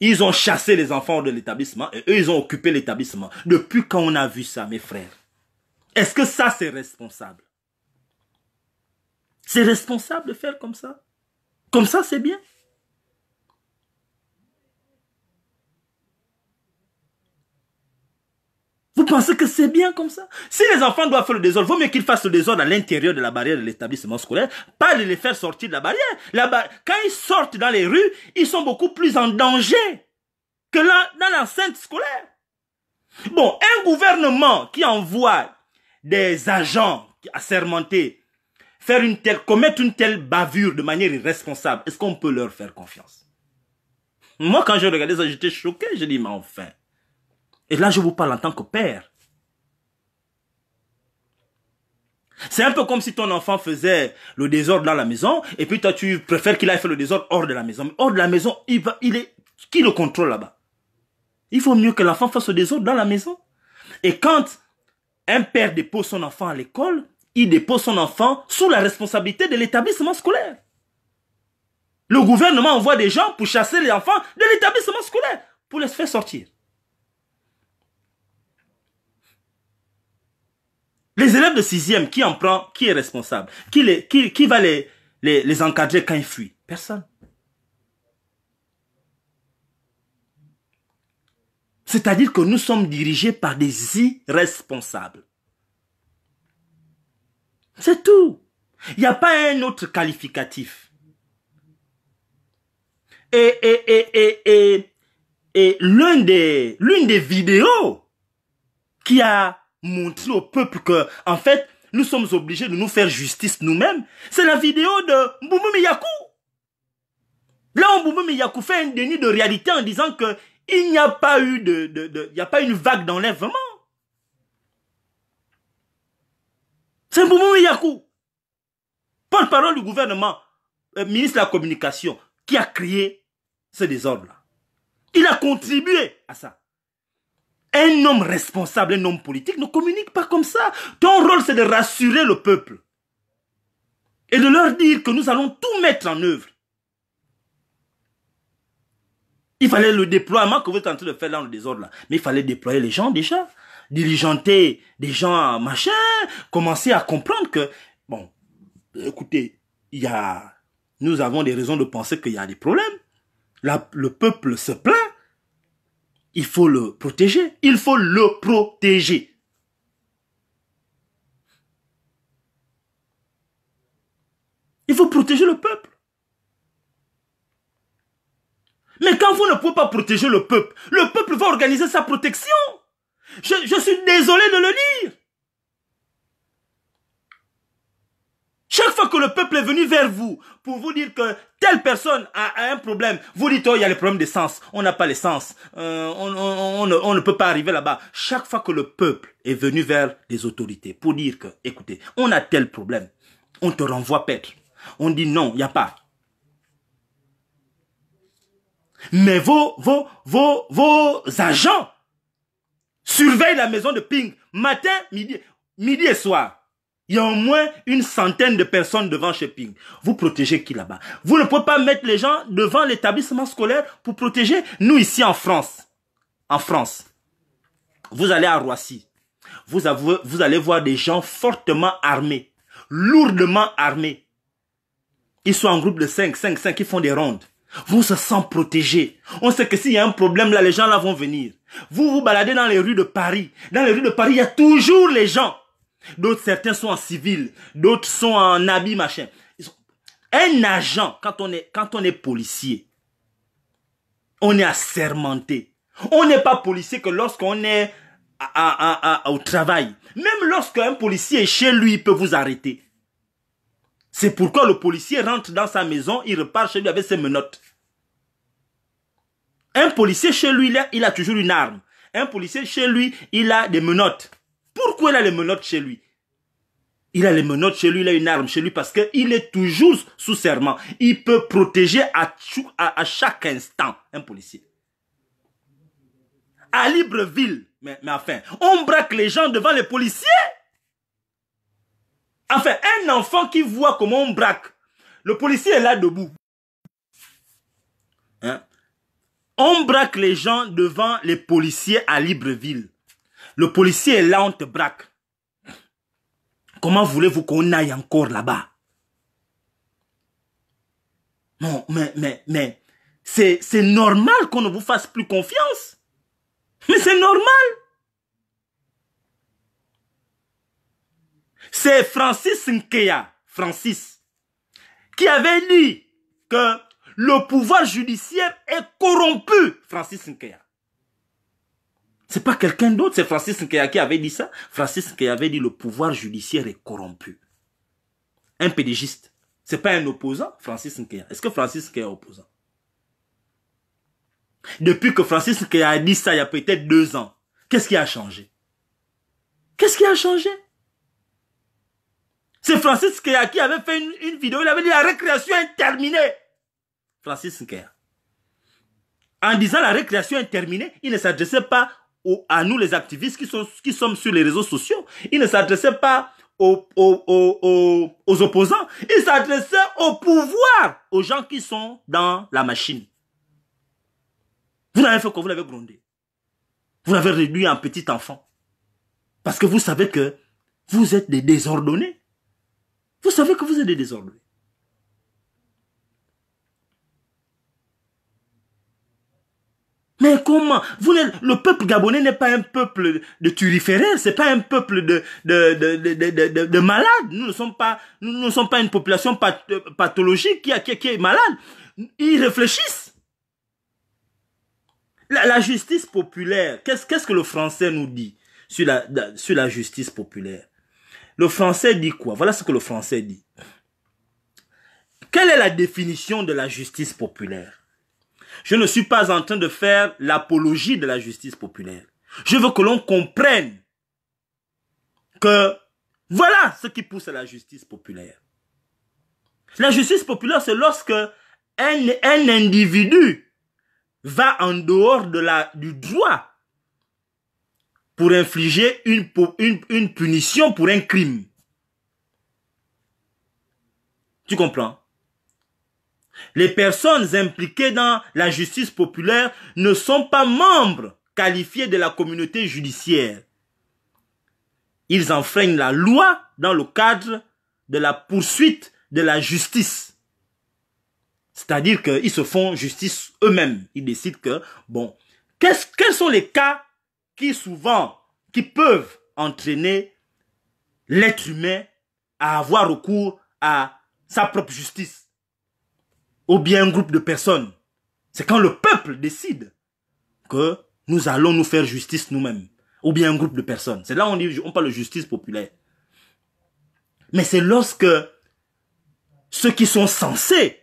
ils ont chassé les enfants de l'établissement et eux, ils ont occupé l'établissement. Depuis quand on a vu ça, mes frères Est-ce que ça, c'est responsable C'est responsable de faire comme ça Comme ça, c'est bien pensez que c'est bien comme ça Si les enfants doivent faire le désordre, vaut mieux qu'ils fassent le désordre à l'intérieur de la barrière de l'établissement scolaire, pas de les faire sortir de la barrière. Quand ils sortent dans les rues, ils sont beaucoup plus en danger que là, dans l'enceinte scolaire. Bon, un gouvernement qui envoie des agents assermentés faire une telle, commettre une telle bavure de manière irresponsable, est-ce qu'on peut leur faire confiance Moi, quand je regardais ça, j'étais choqué. Je dis, mais enfin. Et là, je vous parle en tant que père. C'est un peu comme si ton enfant faisait le désordre dans la maison, et puis toi, tu préfères qu'il aille faire le désordre hors de la maison. Mais hors de la maison, il, va, il est, qui le contrôle là-bas? Il vaut mieux que l'enfant fasse le désordre dans la maison. Et quand un père dépose son enfant à l'école, il dépose son enfant sous la responsabilité de l'établissement scolaire. Le gouvernement envoie des gens pour chasser les enfants de l'établissement scolaire, pour les faire sortir. Les élèves de sixième, qui en prend, qui est responsable Qui, les, qui, qui va les, les, encadrer quand ils fuient Personne. C'est-à-dire que nous sommes dirigés par des irresponsables. C'est tout. Il n'y a pas un autre qualificatif. Et, et, et, et, et, et des, l'une des vidéos qui a montrer au peuple que, en fait, nous sommes obligés de nous faire justice nous-mêmes. C'est la vidéo de Mboumou Miyakou. Là, Mboumou fait un déni de réalité en disant que il n'y a pas eu de, il n'y a pas une vague d'enlèvement. C'est Mboumou Miyakou. porte-parole du gouvernement, euh, ministre de la communication, qui a créé ce désordre-là. Il a contribué à ça. Un homme responsable, un homme politique ne communique pas comme ça. Ton rôle, c'est de rassurer le peuple et de leur dire que nous allons tout mettre en œuvre. Il fallait le déploiement que vous êtes en train de faire dans le désordre là. Mais il fallait déployer les gens déjà. Diligenter des gens machin. Commencer à comprendre que, bon, écoutez, il a, nous avons des raisons de penser qu'il y a des problèmes. le peuple se plaint il faut le protéger. Il faut le protéger. Il faut protéger le peuple. Mais quand vous ne pouvez pas protéger le peuple, le peuple va organiser sa protection. Je, suis désolé de le dire. Chaque fois que le peuple est venu vers vous pour vous dire que telle personne a, un problème, vous dites, oh, il y a le problème d'essence sens, on n'a pas les sens, euh, on, ne, peut pas arriver là-bas. Chaque fois que le peuple est venu vers les autorités pour dire que, écoutez, on a tel problème, on te renvoie paître. On dit non, il n'y a pas. Mais vos, vos, vos, vos agents surveillent la maison de Ping matin, midi, midi et soir. Il y a au moins une centaine de personnes devant Shopping. Vous protégez qui là-bas Vous ne pouvez pas mettre les gens devant l'établissement scolaire pour protéger nous ici en France. En France. Vous allez à Roissy. Vous, vous allez voir des gens fortement armés, lourdement armés. Ils sont en groupe de 5, 5, 5, ils font des rondes. Vous se sent protégé. On sait que s'il y a un problème là, les gens là vont venir. Vous vous baladez dans les rues de Paris. Dans les rues de Paris, il y a toujours les gens. D'autres, certains sont en civil. D'autres sont en habit, machin. Un agent, quand on est, quand on est policier, on est assermenté. On n'est pas policier que lorsqu'on est au travail. Même lorsqu'un policier est chez lui, il peut vous arrêter. C'est pourquoi le policier rentre dans sa maison, il repart chez lui avec ses menottes. Un policier chez lui, il a toujours une arme. Un policier chez lui, il a des menottes. Pourquoi il a les menottes chez lui il a les menottes chez lui, il a une arme chez lui parce qu'il est toujours sous serment. Il peut protéger à, chaque instant un policier. À Libreville, mais, enfin, on braque les gens devant les policiers. Enfin, un enfant qui voit comment on braque, le policier est là debout. Hein? On braque les gens devant les policiers à Libreville. Le policier est là, on te braque. Comment voulez-vous qu'on aille encore là-bas mais, mais, mais, c'est normal qu'on ne vous fasse plus confiance. Mais c'est normal. C'est Francis Nkeya, Francis, qui avait dit que le pouvoir judiciaire est corrompu, Francis Nkeya. C'est pas quelqu'un d'autre, c'est Francis qui avait dit ça. Francis qui avait dit le pouvoir judiciaire est corrompu. Un pédégiste. C'est pas un opposant, Francis Nkéa. Est-ce que Francis Nkéa est opposant? Depuis que Francis Nkéa a dit ça il y a peut-être deux ans, qu'est-ce qui a changé? Qu'est-ce qui a changé? C'est Francis Nkéa qui avait fait une, vidéo, il avait dit la récréation est terminée. Francis Nkéa. En disant la récréation est terminée, il ne s'adressait pas ou à nous les activistes qui, sont, qui sommes sur les réseaux sociaux. ils ne s'adressaient pas aux, opposants, ils s'adressaient au pouvoir, aux gens qui sont dans la machine. Vous n'avez fait que Vous l'avez grondé. Vous l'avez réduit en petit enfant. Parce que vous savez que vous êtes des désordonnés. Vous savez que vous êtes des désordonnés. Mais comment vous Le peuple gabonais n'est pas un peuple de turiféraires, c'est pas un peuple de, de, de, de, malades. Nous ne sommes pas, nous ne sommes pas une population euh, pathologique qui, est malade. Ils réfléchissent. La, la justice populaire, qu'est-ce qu'est-ce que le français nous dit sur la, sur la justice populaire Le français dit quoi Voilà ce que le français dit. Quelle est la définition de la justice populaire je ne suis pas en train de faire l'apologie de la justice populaire. Je veux que l'on comprenne que voilà ce qui pousse à la justice populaire. La justice populaire, c'est lorsque un, individu va en dehors de la, du droit pour infliger une, une punition pour un crime. Tu comprends les personnes impliquées dans la justice populaire ne sont pas membres qualifiés de la communauté judiciaire. Ils enfreignent la loi dans le cadre de la poursuite de la justice. C'est-à-dire qu'ils se font justice eux-mêmes. Ils décident que, bon, quels sont les cas qui souvent, qui peuvent entraîner l'être humain à avoir recours à sa propre justice ou bien un groupe de personnes. C'est quand le peuple décide que nous allons nous faire justice nous-mêmes, ou bien un groupe de personnes. C'est là où on on parle de justice populaire. Mais c'est lorsque ceux qui sont censés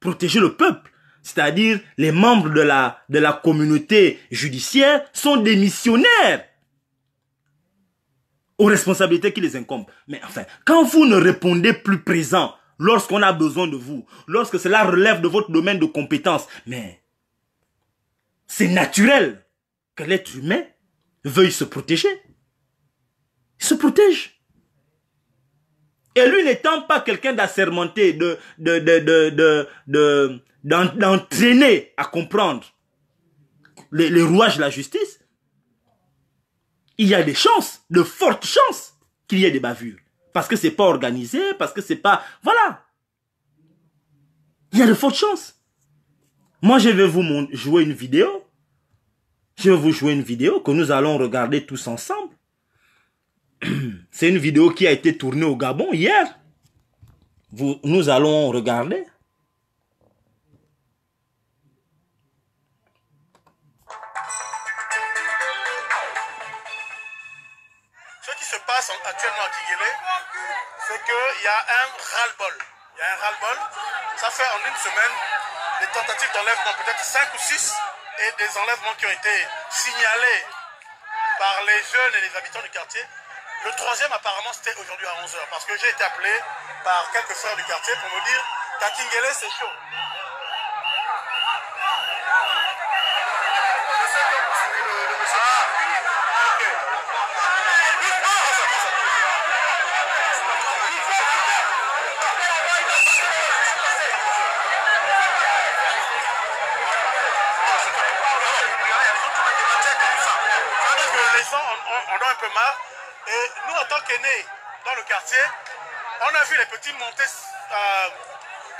protéger le peuple, c'est-à-dire les membres de la, de la communauté judiciaire, sont démissionnaires aux responsabilités qui les incombent. Mais enfin, quand vous ne répondez plus présent lorsqu'on a besoin de vous, lorsque cela relève de votre domaine de compétence. Mais c'est naturel que l'être humain veuille se protéger. Il se protège. Et lui n'étant pas quelqu'un d'assermenté, de, de, de, d'entraîner à comprendre les rouages de la justice, il y a des chances, de fortes chances qu'il y ait des bavures. Parce que c'est pas organisé, parce que c'est pas... Voilà. Il y a de fortes chances. Moi, je vais vous jouer une vidéo. Je vais vous jouer une vidéo que nous allons regarder tous ensemble. [clears throat] C'est une vidéo qui a été tournée au Gabon hier. Vous, nous allons regarder. Il y a un Il y a un ras-le-bol. Ça fait en une semaine des tentatives d'enlèvement, peut-être 5 ou 6, et des enlèvements qui ont été signalés par les jeunes et les habitants du quartier. Le troisième, apparemment, c'était aujourd'hui à 11h, parce que j'ai été appelé par quelques frères du quartier pour me dire kingele c'est chaud. Et nous, en tant qu'aînés dans le quartier, on a vu les petits monter euh,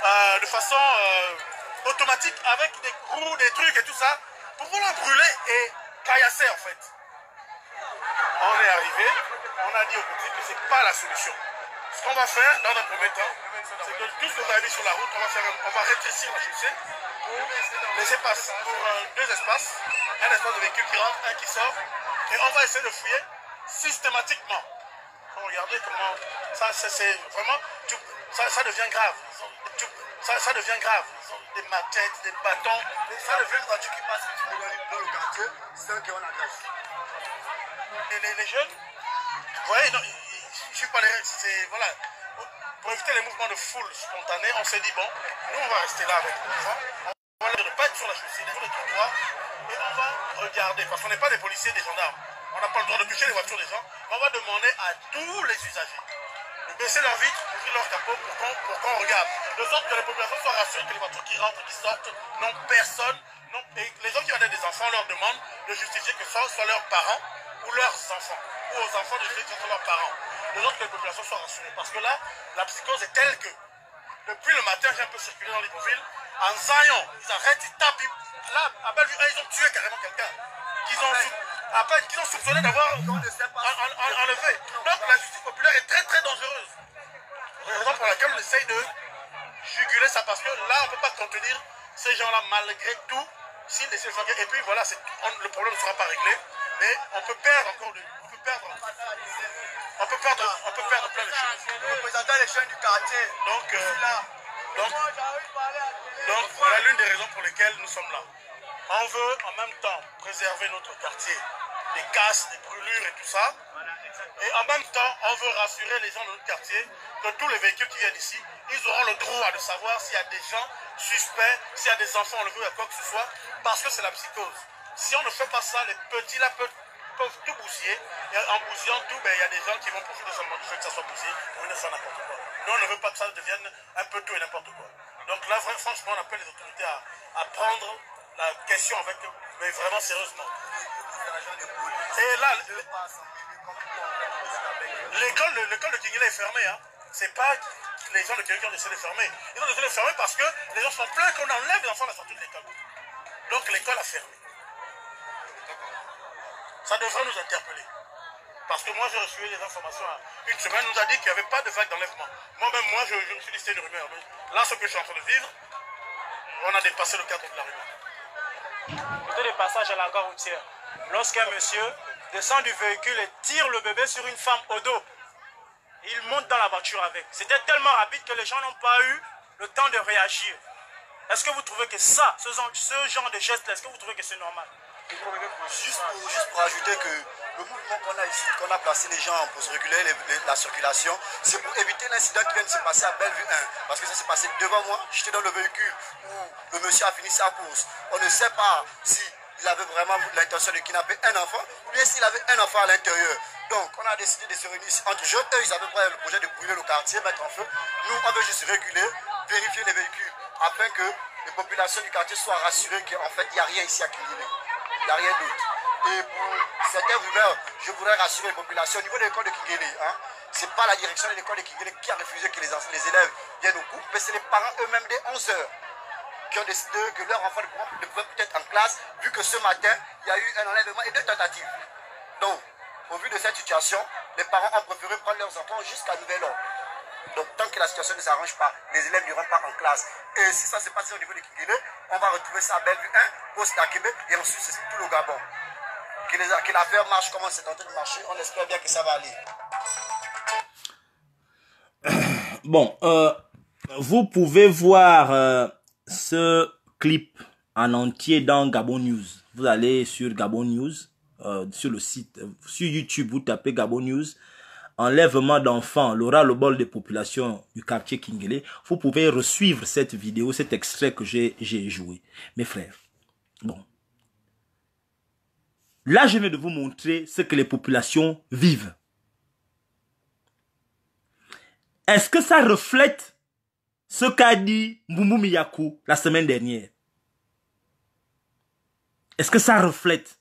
euh, de façon euh, automatique avec des coups, des trucs et tout ça, pour vouloir brûler et caillasser en fait. On est arrivé, on a dit aux petits que c'est pas la solution. Ce qu'on va faire dans un premier temps, c'est que tout ce qu'on a mis sur la route, on va, faire, on va rétrécir la chaussée pour les espaces, pour deux espaces, un espace de véhicules qui rentre, un qui sort, et on va essayer de fouiller systématiquement. regardez comment ça, c'est vraiment, tu, ça, ça, devient grave. Tu, ça, ça, devient grave. Des maquettes, des bâtons. Mais ça devient quand tu qui passe dans le quartier, c'est un agresse. Et les, les jeunes, vous voyez, non, je suis pas les c'est voilà. Pour éviter les mouvements de foule spontanés, on s'est dit bon, nous on va rester là avec enfants, On va ne pas être sur la chaussée, sur les trottoirs, et on va regarder, parce qu'on n'est pas des policiers, des gendarmes. On n'a pas le droit de toucher les voitures des gens. On va demander à tous les usagers de baisser leur vitre, ouvrir leur capot pour qu'on regarde. De sorte que la population soit rassurée que les voitures qui rentrent, qui sortent, n'ont personne. Non, les gens qui ont des enfants leur demande de justifier que ce soit leurs parents ou leurs enfants, ou aux enfants de justifier que ce leurs parents. De sorte que les populations soient rassurées. Parce que là, la psychose est telle que, depuis le matin, j'ai un peu circulé dans villes. en zayant, ils arrêtent, ils tapent, ils... là, à ils ont tué carrément quelqu'un. Ils ont après ils ont soupçonné d'avoir enlevé. Donc la justice populaire est très très dangereuse. Raison pour laquelle on essaye de juguler ça parce que là on ne peut pas contenir ces gens-là malgré tout. Et puis voilà, le problème ne sera pas réglé. Mais on peut perdre encore de, on peut perdre. On peut perdre, on peut perdre plein de choses. représentant les du quartier. donc, euh, donc voilà l'une des raisons pour lesquelles nous sommes là. On veut en même temps préserver notre quartier, des casses, des brûlures et tout ça. Et en même temps, on veut rassurer les gens de notre quartier que tous les véhicules qui viennent ici, ils auront le droit de savoir s'il y a des gens suspects, s'il y a des enfants enlevés ou quoi que ce soit, parce que c'est la psychose. Si on ne fait pas ça, les petits là peuvent, tout bousiller. Et en bousillant tout, ben, il y a des gens qui vont profiter de ce monde, que ça soit bousillé, pour une ça n'importe quoi. Nous, on ne veut pas que ça devienne un peu tout et n'importe quoi. Donc là, franchement, on appelle les autorités à, à prendre la question avec, mais vraiment sérieusement. Et là, l'école de Kingila est fermée. Hein. C'est pas les gens de Kingila qui ont décidé de fermer. Ils ont décidé de fermer parce que les gens sont pleins qu'on enlève les enfants de la sortie de l'école. Donc l'école a fermé. Ça devrait nous interpeller. Parce que moi, j'ai reçu des informations. Hein. Une semaine, on nous a dit qu'il n'y avait pas de vague d'enlèvement. Moi-même, moi, je, me suis listé une rumeur. là, ce que je suis en train de vivre, on a dépassé le cadre de la rumeur. passage à la gare routière lorsqu'un monsieur descend du véhicule et tire le bébé sur une femme au dos. Il monte dans la voiture avec. C'était tellement rapide que les gens n'ont pas eu le temps de réagir. Est-ce que vous trouvez que ça, ce genre, de geste, est-ce que vous trouvez que c'est normal juste pour, ajouter que le mouvement qu'on a ici, qu'on a placé les gens pour réguler les, la circulation, c'est pour éviter l'incident qui vient de se passer à Bellevue 1. Parce que ça s'est passé devant moi, j'étais dans le véhicule où le monsieur a fini sa course. On ne sait pas si il avait vraiment l'intention de kidnapper un enfant, bien s'il avait un enfant à l'intérieur. Donc, on a décidé de se réunir entre Eux, ils avaient le projet de brûler le quartier, mettre en feu. Nous, on veut juste réguler, vérifier les véhicules, afin que les populations du quartier soient rassurées qu'en fait, il n'y a rien ici à criminel. Il n'y a rien d'autre. Et pour certains rumeurs, je voudrais rassurer les populations au niveau de l'école de Kigeli. Hein. ce n'est pas la direction de l'école de Kigeli qui a refusé que les, élèves viennent au couple, mais c'est les parents eux-mêmes dès 11 h que leur enfant ne pouvait peut-être en classe, vu que ce matin, il y a eu un enlèvement et deux tentatives. Donc, au vu de cette situation, les parents ont préféré prendre leurs enfants jusqu'à nouvel ordre. Donc, tant que la situation ne s'arrange pas, les élèves n'iront pas en classe. Et si ça se passe au niveau de Kigine, on va retrouver ça à Bellevue 1, post à et ensuite c'est tout le Gabon. Que, les, l'affaire marche comme c'est en train de marcher, on espère bien que ça va aller. [coughs] Bon, euh, vous pouvez voir euh, ce clip en entier dans Gabon News. Vous allez sur Gabon News, euh, sur le site, euh, sur YouTube, vous tapez Gabon News. Enlèvement d'enfants, Laura le bol des populations du quartier Kingele. Vous pouvez suivre cette vidéo, cet extrait que j'ai joué. Mes frères, bon. Là, je viens de vous montrer ce que les populations vivent. Est-ce que ça reflète ce qu'a dit Mbumbu la semaine dernière. Est-ce que ça reflète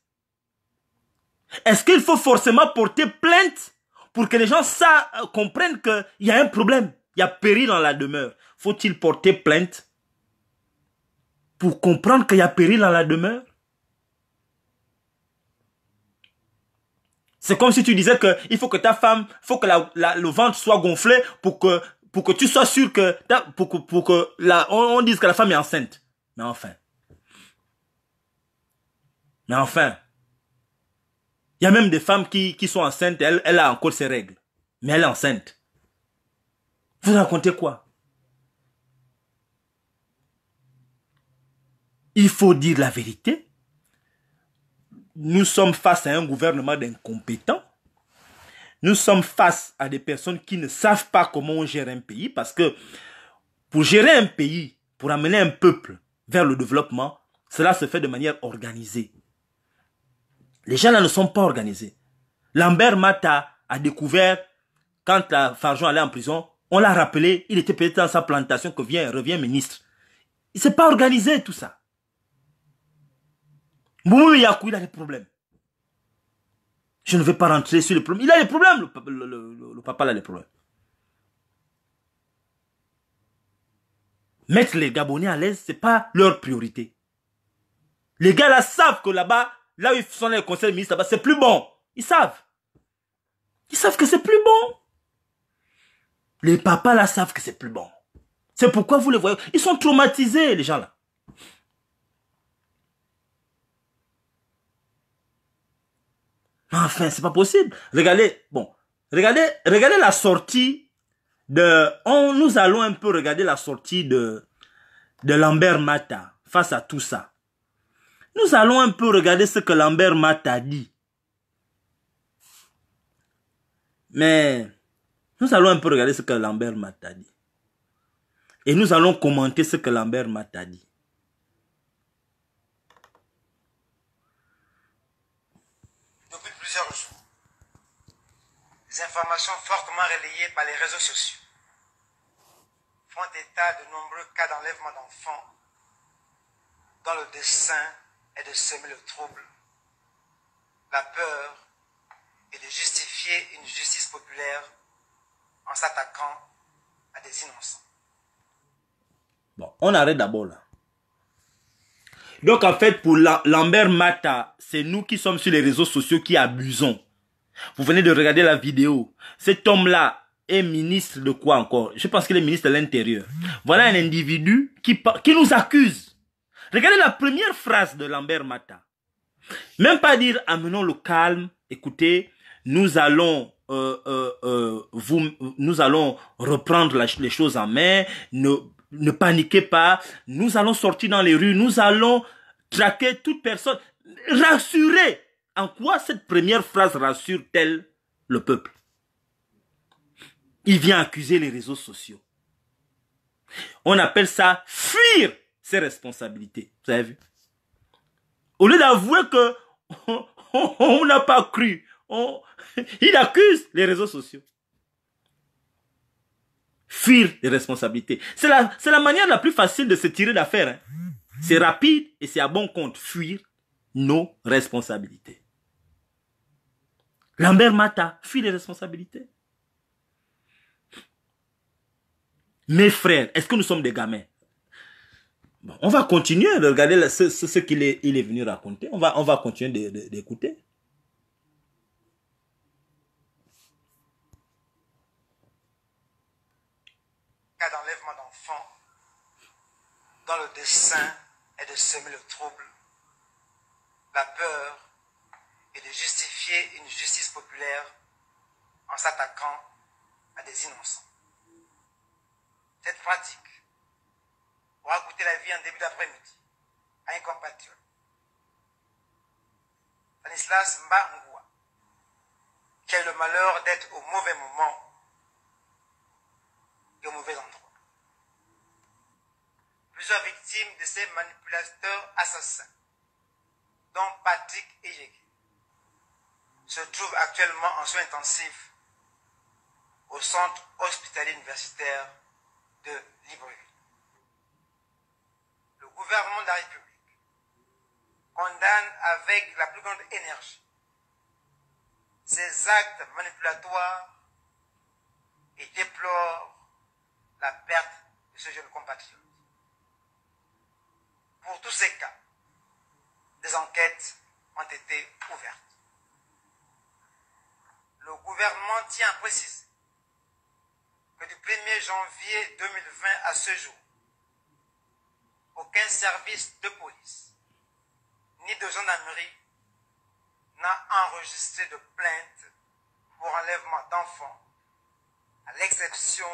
Est-ce qu'il faut forcément porter plainte pour que les gens euh, comprennent qu'il y a un problème, il y a péril dans la demeure Faut-il porter plainte pour comprendre qu'il y a péril dans la demeure C'est comme si tu disais que il faut que ta femme, faut que le ventre soit gonflé pour que pour que tu sois sûr que, pour que, la, on, on dise que la femme est enceinte. Mais enfin. Mais enfin. Il y a même des femmes qui, sont enceintes, elle, elle a encore ses règles. Mais elle est enceinte. Vous racontez quoi? Il faut dire la vérité. Nous sommes face à un gouvernement d'incompétents nous sommes face à des personnes qui ne savent pas comment on gère un pays parce que pour gérer un pays, pour amener un peuple vers le développement, cela se fait de manière organisée. Les gens là ne sont pas organisés. Lambert Mata a découvert, quand la Farjon allait en prison, on l'a rappelé, il était peut-être dans sa plantation que vient revient ministre. Il s'est pas organisé tout ça. Moumou Yakou, il a des problèmes. Je ne veux pas rentrer sur le problème. Il a les problèmes, le, le, papa a les problèmes. Mettre les Gabonais à l'aise, c'est pas leur priorité. Les gars là savent que là-bas, là où ils sont les conseils ministres là-bas, c'est plus bon. Ils savent. Ils savent que c'est plus bon. Les papas là savent que c'est plus bon. C'est pourquoi vous les voyez. Ils sont traumatisés, les gens là. enfin, c'est pas possible. Regardez, bon, regardez, regardez la sortie de, on, nous allons un peu regarder la sortie de, de Lambert Mata face à tout ça. Nous allons un peu regarder ce que Lambert Mata dit. Mais nous allons un peu regarder ce que Lambert Mata dit. Et nous allons commenter ce que Lambert Mata dit. informations fortement relayées par les réseaux sociaux font état de nombreux cas d'enlèvement d'enfants dont le dessein est de semer le trouble, la peur et de justifier une justice populaire en s'attaquant à des innocents. Bon, on arrête d'abord là. Donc en fait, pour Lambert Mata, c'est nous qui sommes sur les réseaux sociaux qui abusons. Vous venez de regarder la vidéo. Cet homme-là est ministre de quoi encore Je pense qu'il est ministre de l'Intérieur. Voilà un individu qui, qui nous accuse. Regardez la première phrase de Lambert Mata. Même pas dire amenons le calme. Écoutez, nous allons euh, euh, euh, vous, nous allons reprendre les choses en main. Ne, paniquez pas. Nous allons sortir dans les rues. Nous allons traquer toute personne. Rassurez en quoi cette première phrase rassure-t-elle le peuple Il vient accuser les réseaux sociaux. On appelle ça fuir ses responsabilités. Vous avez vu Au lieu d'avouer que on n'a pas cru, il accuse les réseaux sociaux. Fuir les responsabilités. C'est la, manière la plus facile de se tirer d'affaire. Hein. C'est rapide et c'est à bon compte. Fuir nos responsabilités. Lambert Mata fuit les responsabilités. Mes frères, est-ce que nous sommes des gamins On va continuer de regarder ce, qu'il est, il est venu raconter. On va, on va continuer d'écouter. Cas d'enlèvement d'enfants, dans le dessein est de semer le trouble, la peur et de justifier une justice populaire en s'attaquant à des innocents. Cette pratique aura coûté la vie en début d'après-midi à un compatriote, Stanislas Mbangoua, qui a eu le malheur d'être au mauvais moment et au mauvais endroit. Plusieurs victimes de ces manipulateurs assassins, dont Patrick Eyegui, se trouve actuellement en soins intensifs au centre hospitalier universitaire de Libreville. Le gouvernement de la République condamne avec la plus grande énergie ces actes manipulatoires et déplore la perte de ce jeune compatriote. Pour tous ces cas, des enquêtes ont été ouvertes le gouvernement tient à préciser que du 1er janvier 2020 à ce jour, aucun service de police ni de gendarmerie n'a enregistré de plainte pour enlèvement d'enfants, à l'exception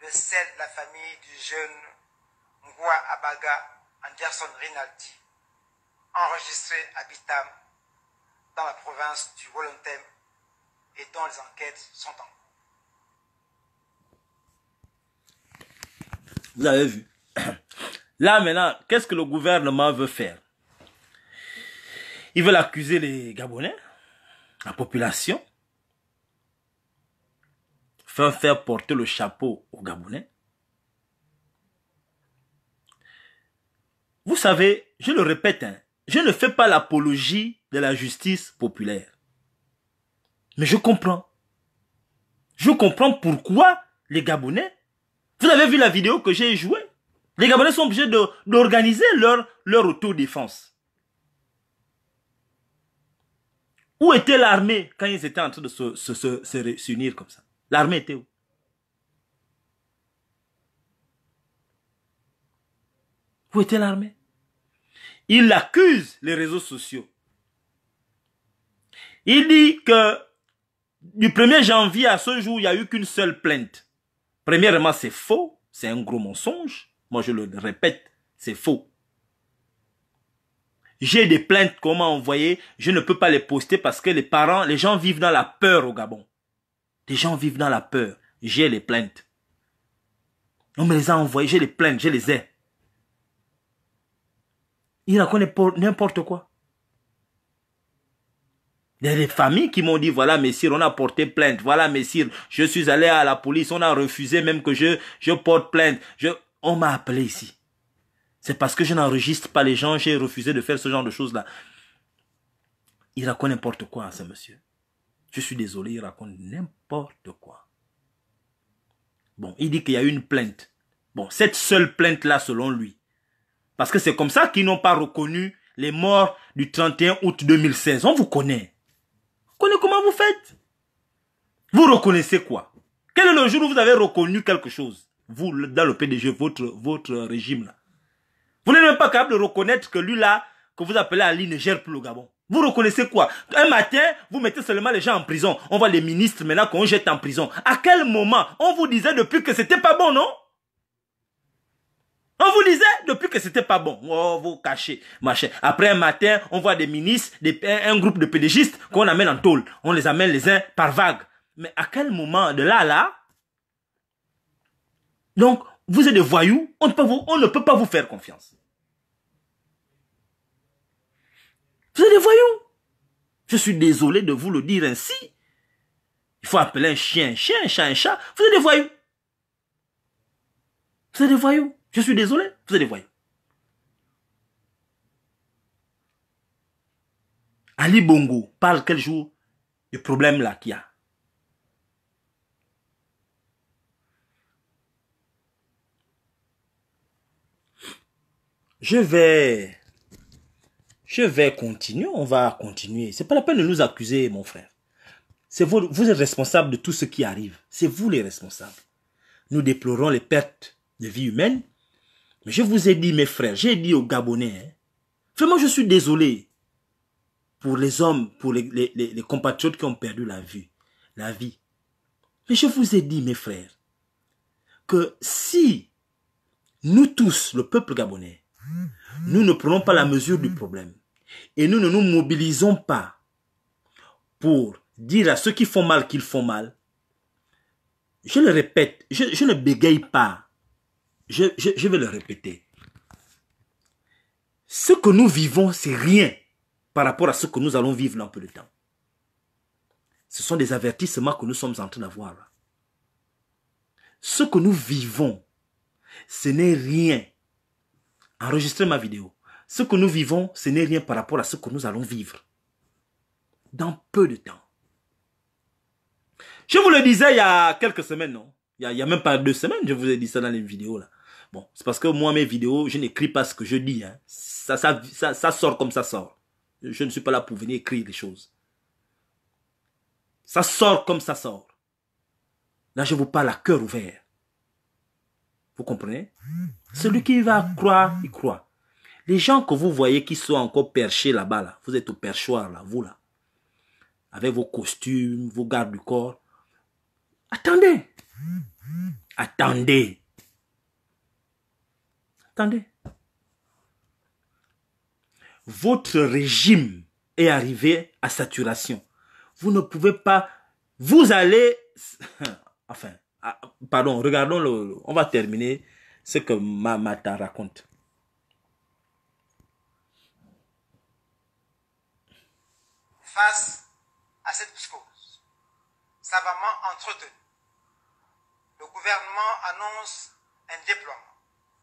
de celle de la famille du jeune Ngwa Abaga Anderson Rinaldi, enregistré à Bitam dans la province du Wolontem et tant les enquêtes sont en cours. Vous avez vu. [coughs] Là maintenant, qu'est-ce que le gouvernement veut faire Ils veulent accuser les Gabonais, la population, faire faire porter le chapeau aux Gabonais. Vous savez, je le répète, hein, je ne fais pas l'apologie de la justice populaire. Mais je comprends. Je comprends pourquoi les Gabonais, vous avez vu la vidéo que j'ai jouée, les Gabonais sont obligés d'organiser leur, leur autodéfense. Où était l'armée quand ils étaient en train de se, se, comme ça L'armée était où Où était l'armée Il accuse les réseaux sociaux. Il dit que du 1er janvier à ce jour, il n'y a eu qu'une seule plainte. Premièrement, c'est faux. C'est un gros mensonge. Moi, je le répète, c'est faux. J'ai des plaintes qu'on m'a envoyées. Je ne peux pas les poster parce que les parents, les gens vivent dans la peur au Gabon. Les gens vivent dans la peur. J'ai les plaintes. On me les a envoyées. J'ai les plaintes. Je les ai. Il raconte n'importe quoi. Il y a des familles qui m'ont dit, voilà, messire, on a porté plainte. Voilà, messire, je suis allé à la police. On a refusé même que je, je porte plainte. Je, on m'a appelé ici. C'est parce que je n'enregistre pas les gens. J'ai refusé de faire ce genre de choses-là. Il raconte n'importe quoi, ça hein, ce monsieur. Je suis désolé, il raconte n'importe quoi. Bon, il dit qu'il y a eu une plainte. Bon, cette seule plainte-là, selon lui. Parce que c'est comme ça qu'ils n'ont pas reconnu les morts du 31 août 2016. On vous connaît comment vous faites Vous reconnaissez quoi Quel est le jour où vous avez reconnu quelque chose Vous, dans le PDG, votre, votre régime là. Vous n'êtes même pas capable de reconnaître que lui là, que vous appelez Ali ne gère plus le Gabon. Vous reconnaissez quoi Un matin, vous mettez seulement les gens en prison. On voit les ministres maintenant qu'on jette en prison. À quel moment On vous disait depuis que c'était pas bon, non on vous disait depuis que c'était pas bon. Oh, vous cachez, machin. Après un matin, on voit des ministres, des, un, groupe de pédégistes qu'on amène en tôle. On les amène les uns par vague. Mais à quel moment, de là là, donc, vous êtes des voyous, on ne peut, vous, on ne peut pas vous faire confiance. Vous êtes des voyous. Je suis désolé de vous le dire ainsi. Il faut appeler un chien un chien, un chat un chat. Vous êtes des voyous. Vous êtes des voyous. Je suis désolé, vous allez voir. Ali Bongo parle quel jour du problème là qu'il y a. Je vais, je vais continuer, on va continuer. C'est pas la peine de nous accuser, mon frère. C'est vous, êtes responsable de tout ce qui arrive. C'est vous les responsables. Nous déplorons les pertes de vie humaine mais je vous ai dit, mes frères, j'ai dit aux Gabonais, hein, vraiment, je suis désolé pour les hommes, pour les, compatriotes qui ont perdu la vie. La vie. Mais je vous ai dit, mes frères, que si nous tous, le peuple gabonais, nous ne prenons pas la mesure du problème et nous ne nous mobilisons pas pour dire à ceux qui font mal qu'ils font mal, je le répète, je ne bégaye pas je, vais le répéter. Ce que nous vivons, c'est rien par rapport à ce que nous allons vivre dans peu de temps. Ce sont des avertissements que nous sommes en train d'avoir. Ce que nous vivons, ce n'est rien. Enregistrez ma vidéo. Ce que nous vivons, ce n'est rien par rapport à ce que nous allons vivre. Dans peu de temps. Je vous le disais il y a quelques semaines, non il n'y a, a, même pas deux semaines, je vous ai dit ça dans les vidéos là. Bon, c'est parce que moi, mes vidéos, je n'écris pas ce que je dis. Hein. Ça, ça, sort comme ça sort. Je ne suis pas là pour venir écrire des choses. Ça sort comme ça sort. Là, je vous parle à cœur ouvert. Vous comprenez Celui qui va croire, il croit. Les gens que vous voyez qui sont encore perchés là-bas, là, vous êtes au perchoir, là, vous, là, avec vos costumes, vos gardes du corps. Attendez. Attendez. Votre régime est arrivé à saturation. Vous ne pouvez pas... Vous allez... [laughs] Enfin, ah, pardon, regardons le... On va terminer ce que Mamata raconte. Face à cette psychose, savamment entretenue, le gouvernement annonce un déploiement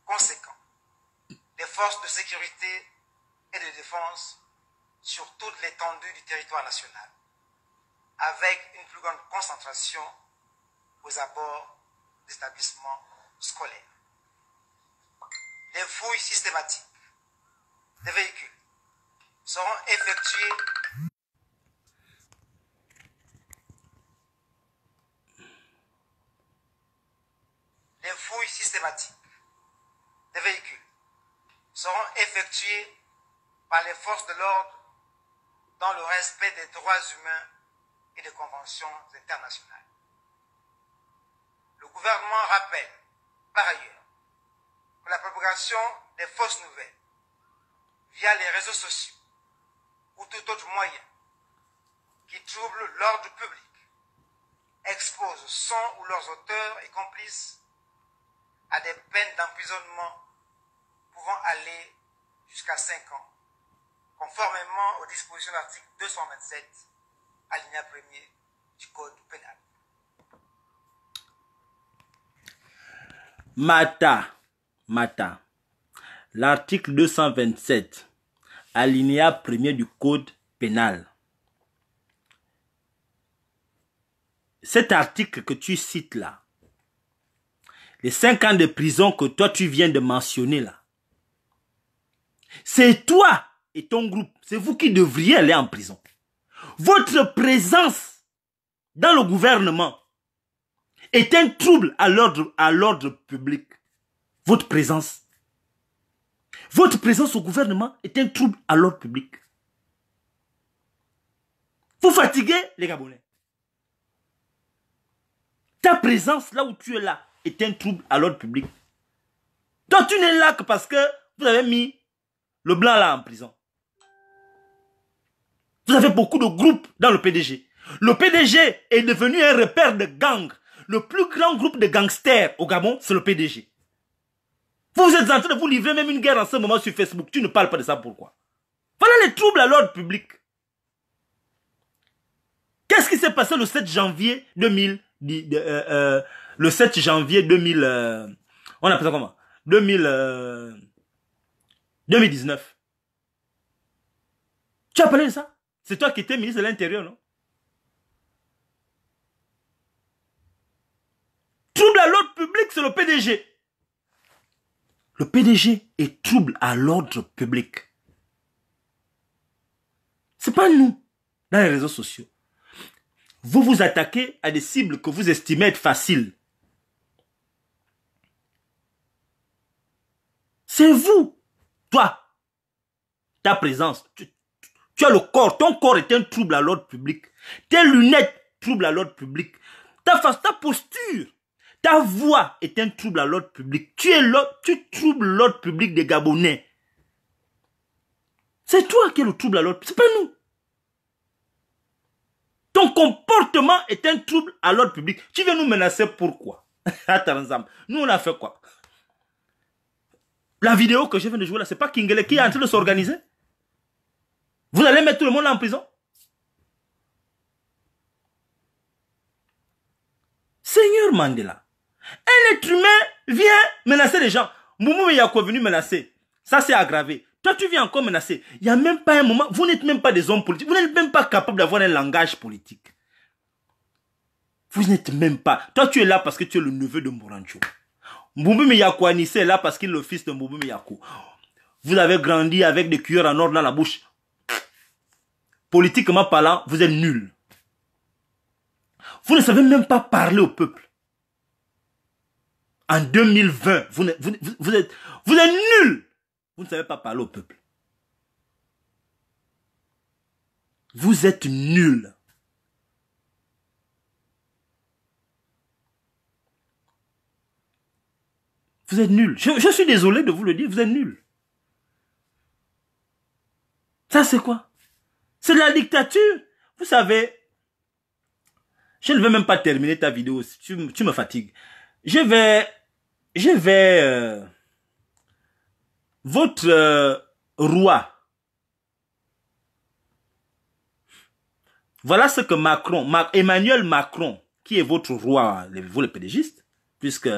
conséquent des forces de sécurité et de défense sur toute l'étendue du territoire national, avec une plus grande concentration aux abords d'établissements scolaires. Les fouilles systématiques des véhicules seront effectuées les fouilles systématiques des véhicules seront effectuées par les forces de l'ordre dans le respect des droits humains et des conventions internationales. Le gouvernement rappelle, par ailleurs, que la propagation des fausses nouvelles via les réseaux sociaux ou tout autre moyen qui trouble l'ordre public expose son ou leurs auteurs et complices à des peines d'emprisonnement pouvant aller jusqu'à 5 ans, conformément aux dispositions de l'article 227, alinéa premier du Code pénal. Mata, Mata. L'article 227, alinéa premier du Code pénal. Cet article que tu cites là, les 5 ans de prison que toi tu viens de mentionner là, c'est toi et ton groupe, c'est vous qui devriez aller en prison. Votre présence dans le gouvernement est un trouble à l'ordre, public. Votre présence. Votre présence au gouvernement est un trouble à l'ordre public. Vous fatiguez les Gabonais. Ta présence là où tu es là est un trouble à l'ordre public. Donc tu n'es là que parce que vous avez mis le blanc là en prison. Vous avez beaucoup de groupes dans le PDG. Le PDG est devenu un repère de gang. Le plus grand groupe de gangsters au Gabon, c'est le PDG. Vous êtes en train de vous livrer même une guerre en ce moment sur Facebook. Tu ne parles pas de ça, pourquoi Voilà les troubles à l'ordre public. Qu'est-ce qui s'est passé le 7 janvier 2000 euh, euh, Le 7 janvier 2000... Euh, on appelle ça comment 2000... 2019. Tu as parlé de ça C'est toi qui étais ministre de l'Intérieur, non Trouble à l'ordre public, c'est le PDG. Le PDG est trouble à l'ordre public. C'est pas nous, dans les réseaux sociaux. Vous vous attaquez à des cibles que vous estimez être faciles. C'est vous toi, ta présence, tu, as le corps, ton corps est un trouble à l'ordre public. Tes lunettes, trouble à l'ordre public. Ta face, ta posture, ta voix est un trouble à l'ordre public. Tu, es tu troubles l'ordre public des Gabonais. C'est toi qui es le trouble à l'ordre, c'est pas nous. Ton comportement est un trouble à l'ordre public. Tu viens nous menacer pourquoi Attends, [laughs] nous on a fait quoi la vidéo que je viens de jouer là, c'est pas Kingele qui est en train de s'organiser. Vous allez mettre tout le monde en prison Seigneur Mandela, un être humain vient menacer les gens. Moumou a quoi venu menacer. Ça, c'est aggravé. Toi, tu viens encore menacer. Il n'y a même pas un moment. Vous n'êtes même pas des hommes politiques. Vous n'êtes même pas capable d'avoir un langage politique. Vous n'êtes même pas. Toi, tu es là parce que tu es le neveu de Morancho. Mbumbi Miyako Anissé est là parce qu'il est le fils de Mbumbi Miyako. Vous avez grandi avec des cuillères en or dans la bouche. Politiquement parlant, vous êtes nul. Vous ne savez même pas parler au peuple. En 2020, vous, vous êtes, vous êtes nul. Vous ne savez pas parler au peuple. Vous êtes nul. Vous êtes nul. Je, suis désolé de vous le dire, vous êtes nul. Ça, c'est quoi C'est la dictature. Vous savez, je ne vais même pas terminer ta vidéo. Tu, me fatigues. Je vais... Je vais... Euh, votre euh, roi... Voilà ce que Macron, Emmanuel Macron, qui est votre roi, vous le pédégiste, puisque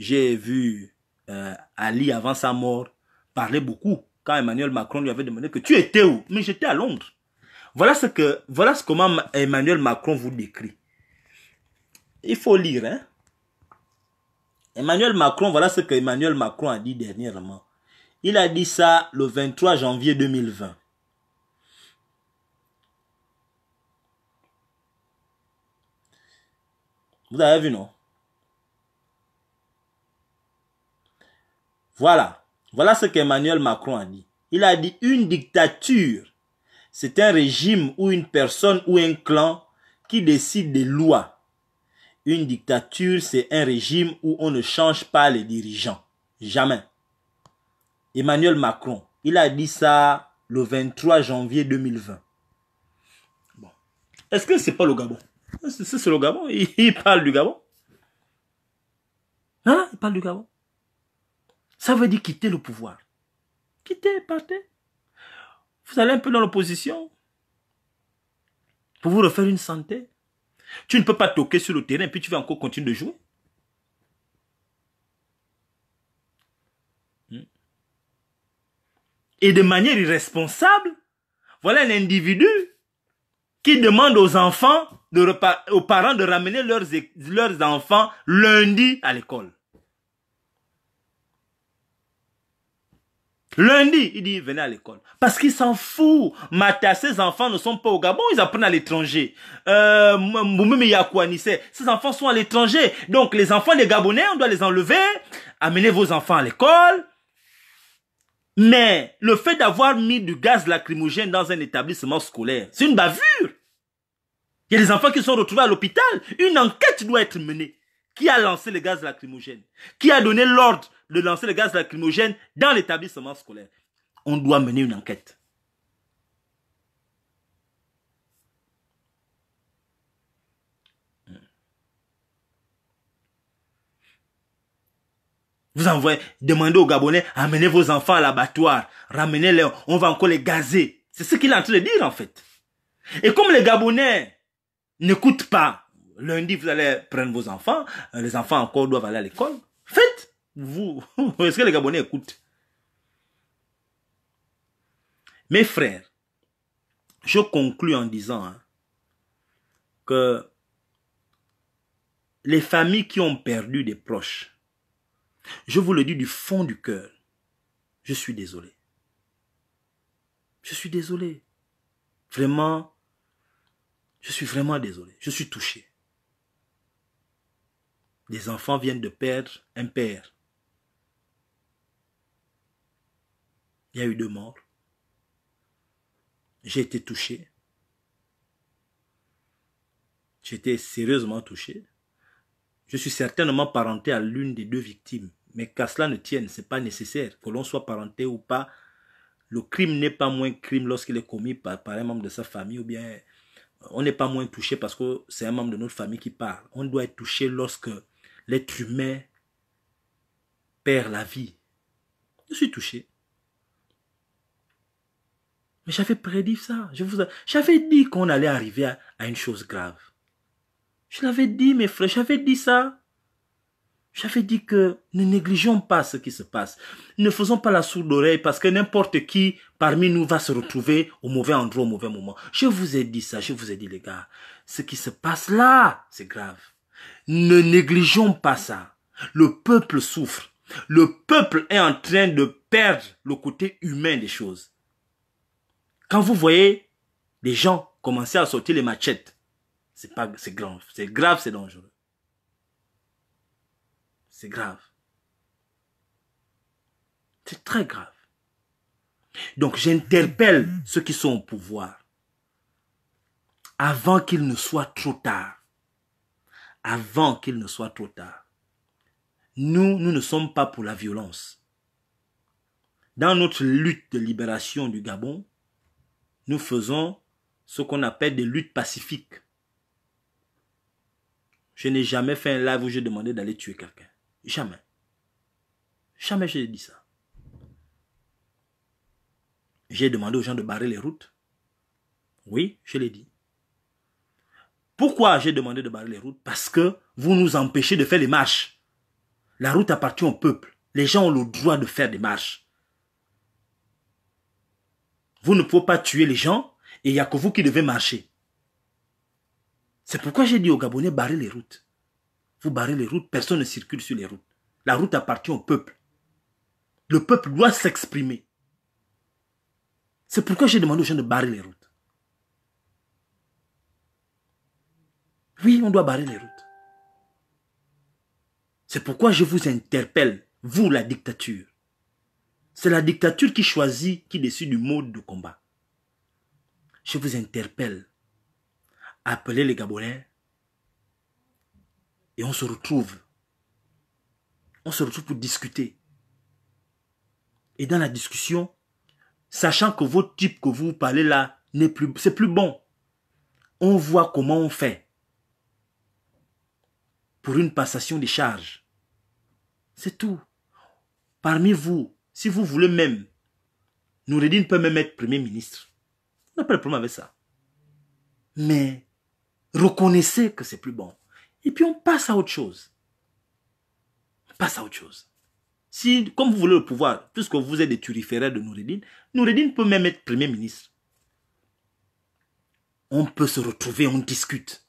j'ai vu euh, Ali, avant sa mort, parler beaucoup quand Emmanuel Macron lui avait demandé que tu étais où Mais j'étais à Londres. Voilà ce que, voilà ce comment Emmanuel Macron vous décrit. Il faut lire, hein. Emmanuel Macron, voilà ce que Emmanuel Macron a dit dernièrement. Il a dit ça le 23 janvier 2020. Vous avez vu, non Voilà. Voilà ce qu'Emmanuel Macron a dit. Il a dit une dictature, c'est un régime ou une personne ou un clan qui décide des lois. Une dictature, c'est un régime où on ne change pas les dirigeants. Jamais. Emmanuel Macron, il a dit ça le 23 janvier 2020. Est-ce que c'est pas le Gabon C'est le Gabon. Il parle du Gabon. Hein Il parle du Gabon. Ça veut dire quitter le pouvoir. Quitter, partez. Vous allez un peu dans l'opposition. Pour vous refaire une santé. Tu ne peux pas toquer sur le terrain, puis tu vas encore continuer de jouer. Hmm. Et de manière irresponsable, voilà un individu qui demande aux enfants, aux parents de ramener leurs enfants lundi à l'école. Lundi, il dit, venez à l'école. Parce qu'il s'en fout. Mata, ses enfants ne sont pas au Gabon, ils apprennent à l'étranger. Euh, ces enfants sont à l'étranger. Donc, les enfants des Gabonais, on doit les enlever. Amenez vos enfants à l'école. Mais, le fait d'avoir mis du gaz lacrymogène dans un établissement scolaire, c'est une bavure. Il y a des enfants qui sont retrouvés à l'hôpital. Une enquête doit être menée. Qui a lancé le gaz lacrymogène? Qui a donné l'ordre de lancer le gaz lacrymogène dans l'établissement scolaire. On doit mener une enquête. Vous envoyez, demandez aux Gabonais, amenez vos enfants à l'abattoir, ramenez-les, on va encore les gazer. C'est ce qu'il est en train de dire en fait. Et comme les Gabonais n'écoutent pas, lundi vous allez prendre vos enfants, les enfants encore doivent aller à l'école vous, [laughs] est-ce que les Gabonais écoutent Mes frères, je conclus en disant hein, que les familles qui ont perdu des proches, je vous le dis du fond du cœur, je suis désolé. Je suis désolé. Vraiment, je suis vraiment désolé. Je suis touché. Des enfants viennent de perdre un père, Il y a eu deux morts. J'ai été touché. J'ai été sérieusement touché. Je suis certainement parenté à l'une des deux victimes. Mais qu'à cela ne tienne, ce n'est pas nécessaire. Que l'on soit parenté ou pas, le crime n'est pas moins crime lorsqu'il est commis par, par, un membre de sa famille ou bien euh, on n'est pas moins touché parce que c'est un membre de notre famille qui parle. On doit être touché lorsque l'être humain perd la vie. Je suis touché. Mais j'avais prédit ça. Je vous, j'avais dit qu'on allait arriver à, une chose grave. Je l'avais dit, mes frères, j'avais dit ça. J'avais dit que ne négligeons pas ce qui se passe. Ne faisons pas la sourde oreille parce que n'importe qui parmi nous va se retrouver au mauvais endroit, au mauvais moment. Je vous ai dit ça, je vous ai dit les gars, ce qui se passe là, c'est grave. Ne négligeons pas ça. Le peuple souffre. Le peuple est en train de perdre le côté humain des choses. Quand vous voyez des gens commencer à sortir les machettes, c'est pas, c'est grave, c'est grave, c'est dangereux. C'est grave. C'est très grave. Donc j'interpelle ceux qui sont au pouvoir avant qu'il ne soit trop tard. Avant qu'il ne soit trop tard. Nous, nous ne sommes pas pour la violence. Dans notre lutte de libération du Gabon, nous faisons ce qu'on appelle des luttes pacifiques. Je n'ai jamais fait un live où j'ai demandé d'aller tuer quelqu'un. Jamais. Jamais n'ai dit ça. J'ai demandé aux gens de barrer les routes. Oui, je l'ai dit. Pourquoi j'ai demandé de barrer les routes Parce que vous nous empêchez de faire les marches. La route appartient au peuple. Les gens ont le droit de faire des marches. Vous ne pouvez pas tuer les gens et il n'y a que vous qui devez marcher. C'est pourquoi j'ai dit aux Gabonais, barrez les routes. Vous barrez les routes, personne ne circule sur les routes. La route appartient au peuple. Le peuple doit s'exprimer. C'est pourquoi j'ai demandé aux gens de barrer les routes. Oui, on doit barrer les routes. C'est pourquoi je vous interpelle, vous la dictature. C'est la dictature qui choisit, qui décide du mode de combat. Je vous interpelle. Appelez les Gabonais et on se retrouve. On se retrouve pour discuter. Et dans la discussion, sachant que votre type que vous parlez là n'est plus, c'est plus bon. On voit comment on fait pour une passation des charges. C'est tout. Parmi vous, si vous voulez même, Noureddin peut même être Premier ministre. On n'a pas de problème avec ça. Mais reconnaissez que c'est plus bon. Et puis on passe à autre chose. On passe à autre chose. Si, comme vous voulez le pouvoir, puisque vous êtes des turiféraires de Noureddin, Noureddin peut même être Premier ministre. On peut se retrouver, on discute.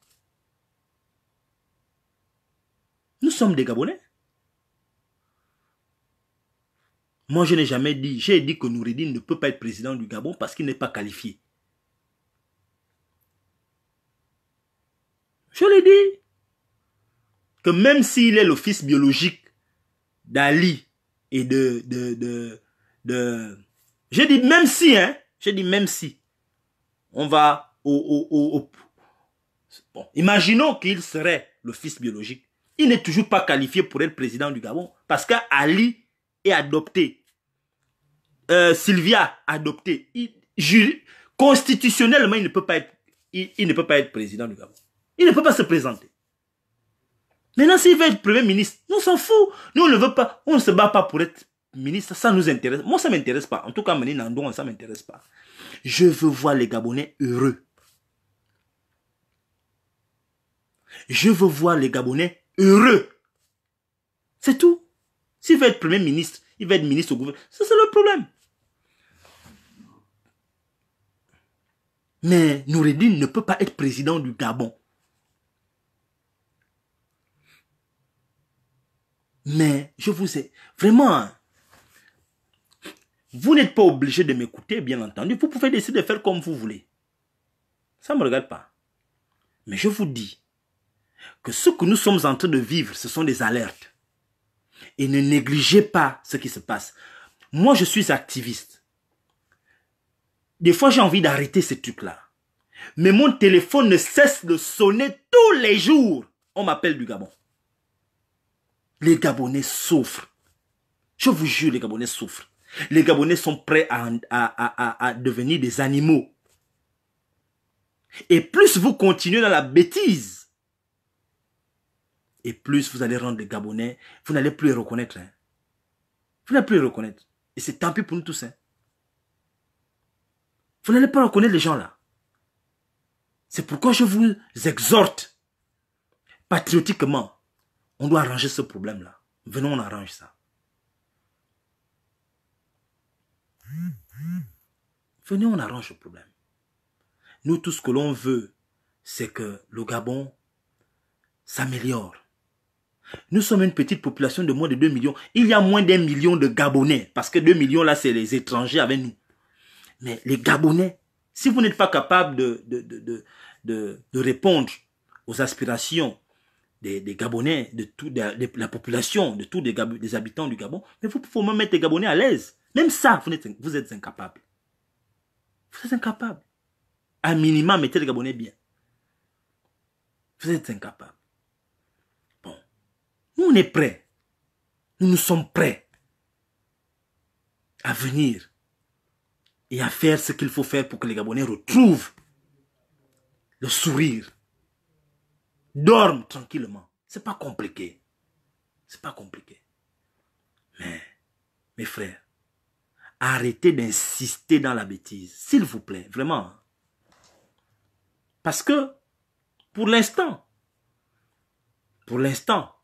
Nous sommes des Gabonais. Moi, je n'ai jamais dit, j'ai dit que Noureddin ne peut pas être président du Gabon parce qu'il n'est pas qualifié. Je l'ai dit. Que même s'il est le fils biologique d'Ali et de... de, de, j'ai dit même si, hein. J'ai dit même si. On va au... bon, imaginons qu'il serait le fils biologique. Il n'est toujours pas qualifié pour être président du Gabon parce qu'Ali est adopté euh, Sylvia adopté, constitutionnellement, il ne peut pas être, il, ne peut pas être président du Gabon. Il ne peut pas se présenter. Maintenant, s'il veut être premier ministre, nous s'en fout. Nous, on ne veut pas, on ne se bat pas pour être ministre. Ça nous intéresse. Moi, ça ne m'intéresse pas. En tout cas, Mani Nandon, ça ne m'intéresse pas. Je veux voir les Gabonais heureux. Je veux voir les Gabonais heureux. C'est tout. S'il veut être premier ministre, il va être ministre au gouvernement. Ça, c'est le problème. Mais Noureddin ne peut pas être président du Gabon. Mais je vous ai vraiment. Hein, vous n'êtes pas obligé de m'écouter, bien entendu. Vous pouvez décider de faire comme vous voulez. Ça ne me regarde pas. Mais je vous dis que ce que nous sommes en train de vivre, ce sont des alertes. Et ne négligez pas ce qui se passe. Moi, je suis activiste. Des fois, j'ai envie d'arrêter ce truc là Mais mon téléphone ne cesse de sonner tous les jours. On m'appelle du Gabon. Les Gabonais souffrent. Je vous jure, les Gabonais souffrent. Les Gabonais sont prêts à, devenir des animaux. Et plus vous continuez dans la bêtise, et plus vous allez rendre les Gabonais, vous n'allez plus les reconnaître. Hein. Vous n'allez plus les reconnaître. Et c'est tant pis pour nous tous. Hein. Vous n'allez pas reconnaître les gens là. C'est pourquoi je vous exhorte. Patriotiquement, on doit arranger ce problème-là. Venons, on arrange ça. Venez, on arrange le problème. Nous, tout ce que l'on veut, c'est que le Gabon s'améliore. Nous sommes une petite population de moins de 2 millions. Il y a moins d'un million de Gabonais, parce que 2 millions, là, c'est les étrangers avec nous. Mais les Gabonais, si vous n'êtes pas capable de, de, répondre aux aspirations des, des, Gabonais, de, tout, la population, de tous les, des habitants du Gabon, mais vous pouvez même mettre les Gabonais à l'aise. Même ça, vous êtes, vous êtes incapable. Vous êtes incapable. À minimum, mettez les Gabonais bien. Vous êtes incapable. Bon. Nous, on est prêts. Nous, nous sommes prêts à venir et à faire ce qu'il faut faire pour que les Gabonais retrouvent le sourire, dorment tranquillement. C'est pas compliqué. C'est pas compliqué. Mais, mes frères, arrêtez d'insister dans la bêtise, s'il vous plaît, vraiment. Parce que, pour l'instant, pour l'instant,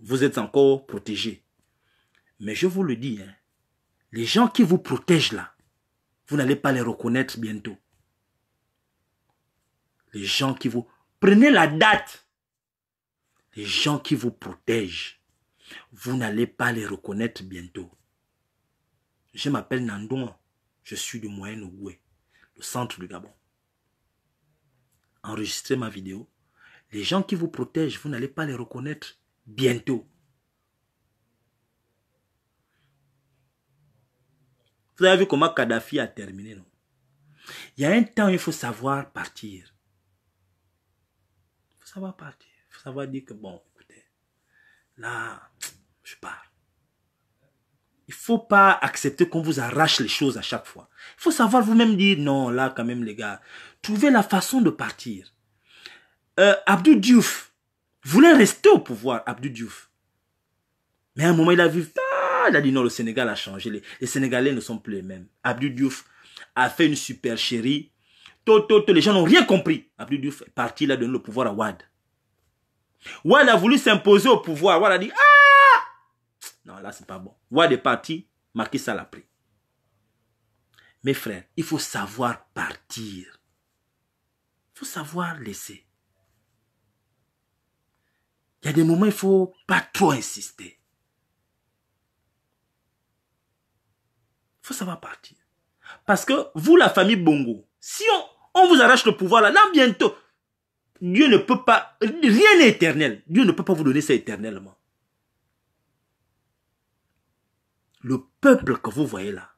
vous êtes encore protégés. Mais je vous le dis, hein, les gens qui vous protègent là, vous n'allez pas les reconnaître bientôt. Les gens qui vous... Prenez la date. Les gens qui vous protègent, vous n'allez pas les reconnaître bientôt. Je m'appelle Nandon. Je suis du moyen oué le centre du Gabon. Enregistrez ma vidéo. Les gens qui vous protègent, vous n'allez pas les reconnaître bientôt. Vous avez vu comment Kadhafi a terminé, non Il y a un temps où il faut savoir partir. Il faut savoir partir. Il faut savoir dire que, bon, écoutez, là, je pars. Il ne faut pas accepter qu'on vous arrache les choses à chaque fois. Il faut savoir vous-même dire, non, là, quand même, les gars, trouvez la façon de partir. Euh, Abdou Diouf voulait rester au pouvoir, Abdou Diouf. Mais à un moment, il a vu, ah, il a dit non, le Sénégal a changé. Les, Sénégalais ne sont plus les mêmes. Abdou Diouf a fait une super chérie. Tout, les gens n'ont rien compris. Abdou Diouf est parti, il a donné le pouvoir à Wad. Wad a voulu s'imposer au pouvoir. Wad a dit Ah Non, là, c'est pas bon. Wad est parti, Macky Sall a pris. Mes frères, il faut savoir partir. Il faut savoir laisser. Il y a des moments, il faut pas trop insister. faut savoir partir. Parce que vous, la famille Bongo, si on, vous arrache le pouvoir là, non, bientôt, Dieu ne peut pas, rien n'est éternel. Dieu ne peut pas vous donner ça éternellement. Le peuple que vous voyez là,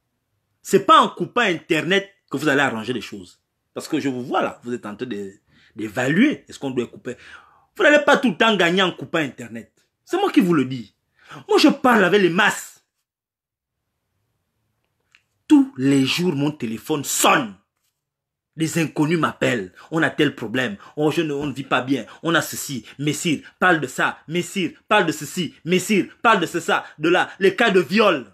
c'est pas en coupant Internet que vous allez arranger les choses. Parce que je vous vois là, vous êtes en train d'évaluer est-ce qu'on doit couper. Vous n'allez pas tout le temps gagner en coupant Internet. C'est moi qui vous le dis. Moi, je parle avec les masses les jours, mon téléphone sonne. Les inconnus m'appellent. On a tel problème. Oh, on ne vit pas bien. On a ceci. Messire, parle de ça. Messire, parle de ceci. Messire, parle de ceci. de là. Les cas de viol.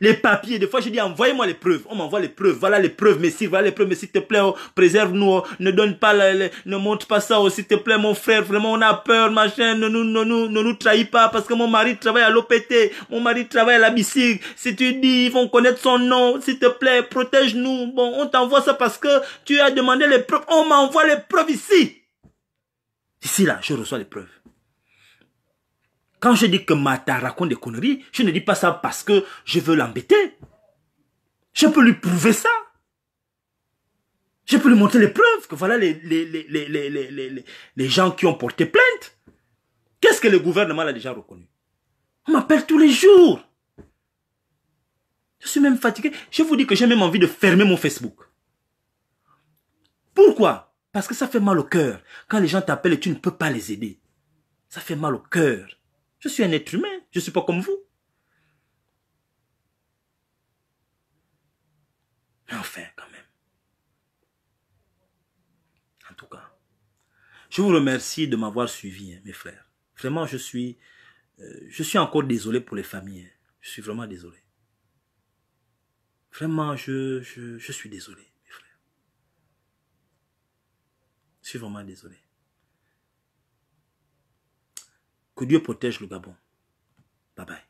Les papiers, des fois je dis envoyez-moi les preuves. On m'envoie les preuves. Voilà les preuves, messieurs, voilà les preuves, mais s'il te plaît, oh, préserve-nous, oh. ne donne pas, ne montre pas ça, oh, s'il te plaît, mon frère, vraiment on a peur, machin, ne nous, ne nous, ne nous trahis pas parce que mon mari travaille à l'OPT, mon mari travaille à la Si tu dis, ils vont connaître son nom, s'il te plaît, protège-nous. Bon, on t'envoie ça parce que tu as demandé les preuves. On m'envoie les preuves ici. Ici, là, je reçois les preuves. Quand je dis que Mata raconte des conneries, je ne dis pas ça parce que je veux l'embêter. Je peux lui prouver ça. Je peux lui montrer les preuves que voilà les, les, gens qui ont porté plainte. Qu'est-ce que le gouvernement a déjà reconnu On m'appelle tous les jours. Je suis même fatigué. Je vous dis que j'ai même envie de fermer mon Facebook. Pourquoi Parce que ça fait mal au cœur. Quand les gens t'appellent et tu ne peux pas les aider. Ça fait mal au cœur. Je suis un être humain, je ne suis pas comme vous. Mais enfin, quand même. En tout cas, je vous remercie de m'avoir suivi, hein, mes frères. Vraiment, je suis, euh, je suis encore désolé pour les familles. Hein. Je suis vraiment désolé. Vraiment, je, je suis désolé, mes frères. Je suis vraiment désolé. Que Dieu protège le Gabon. Bye bye.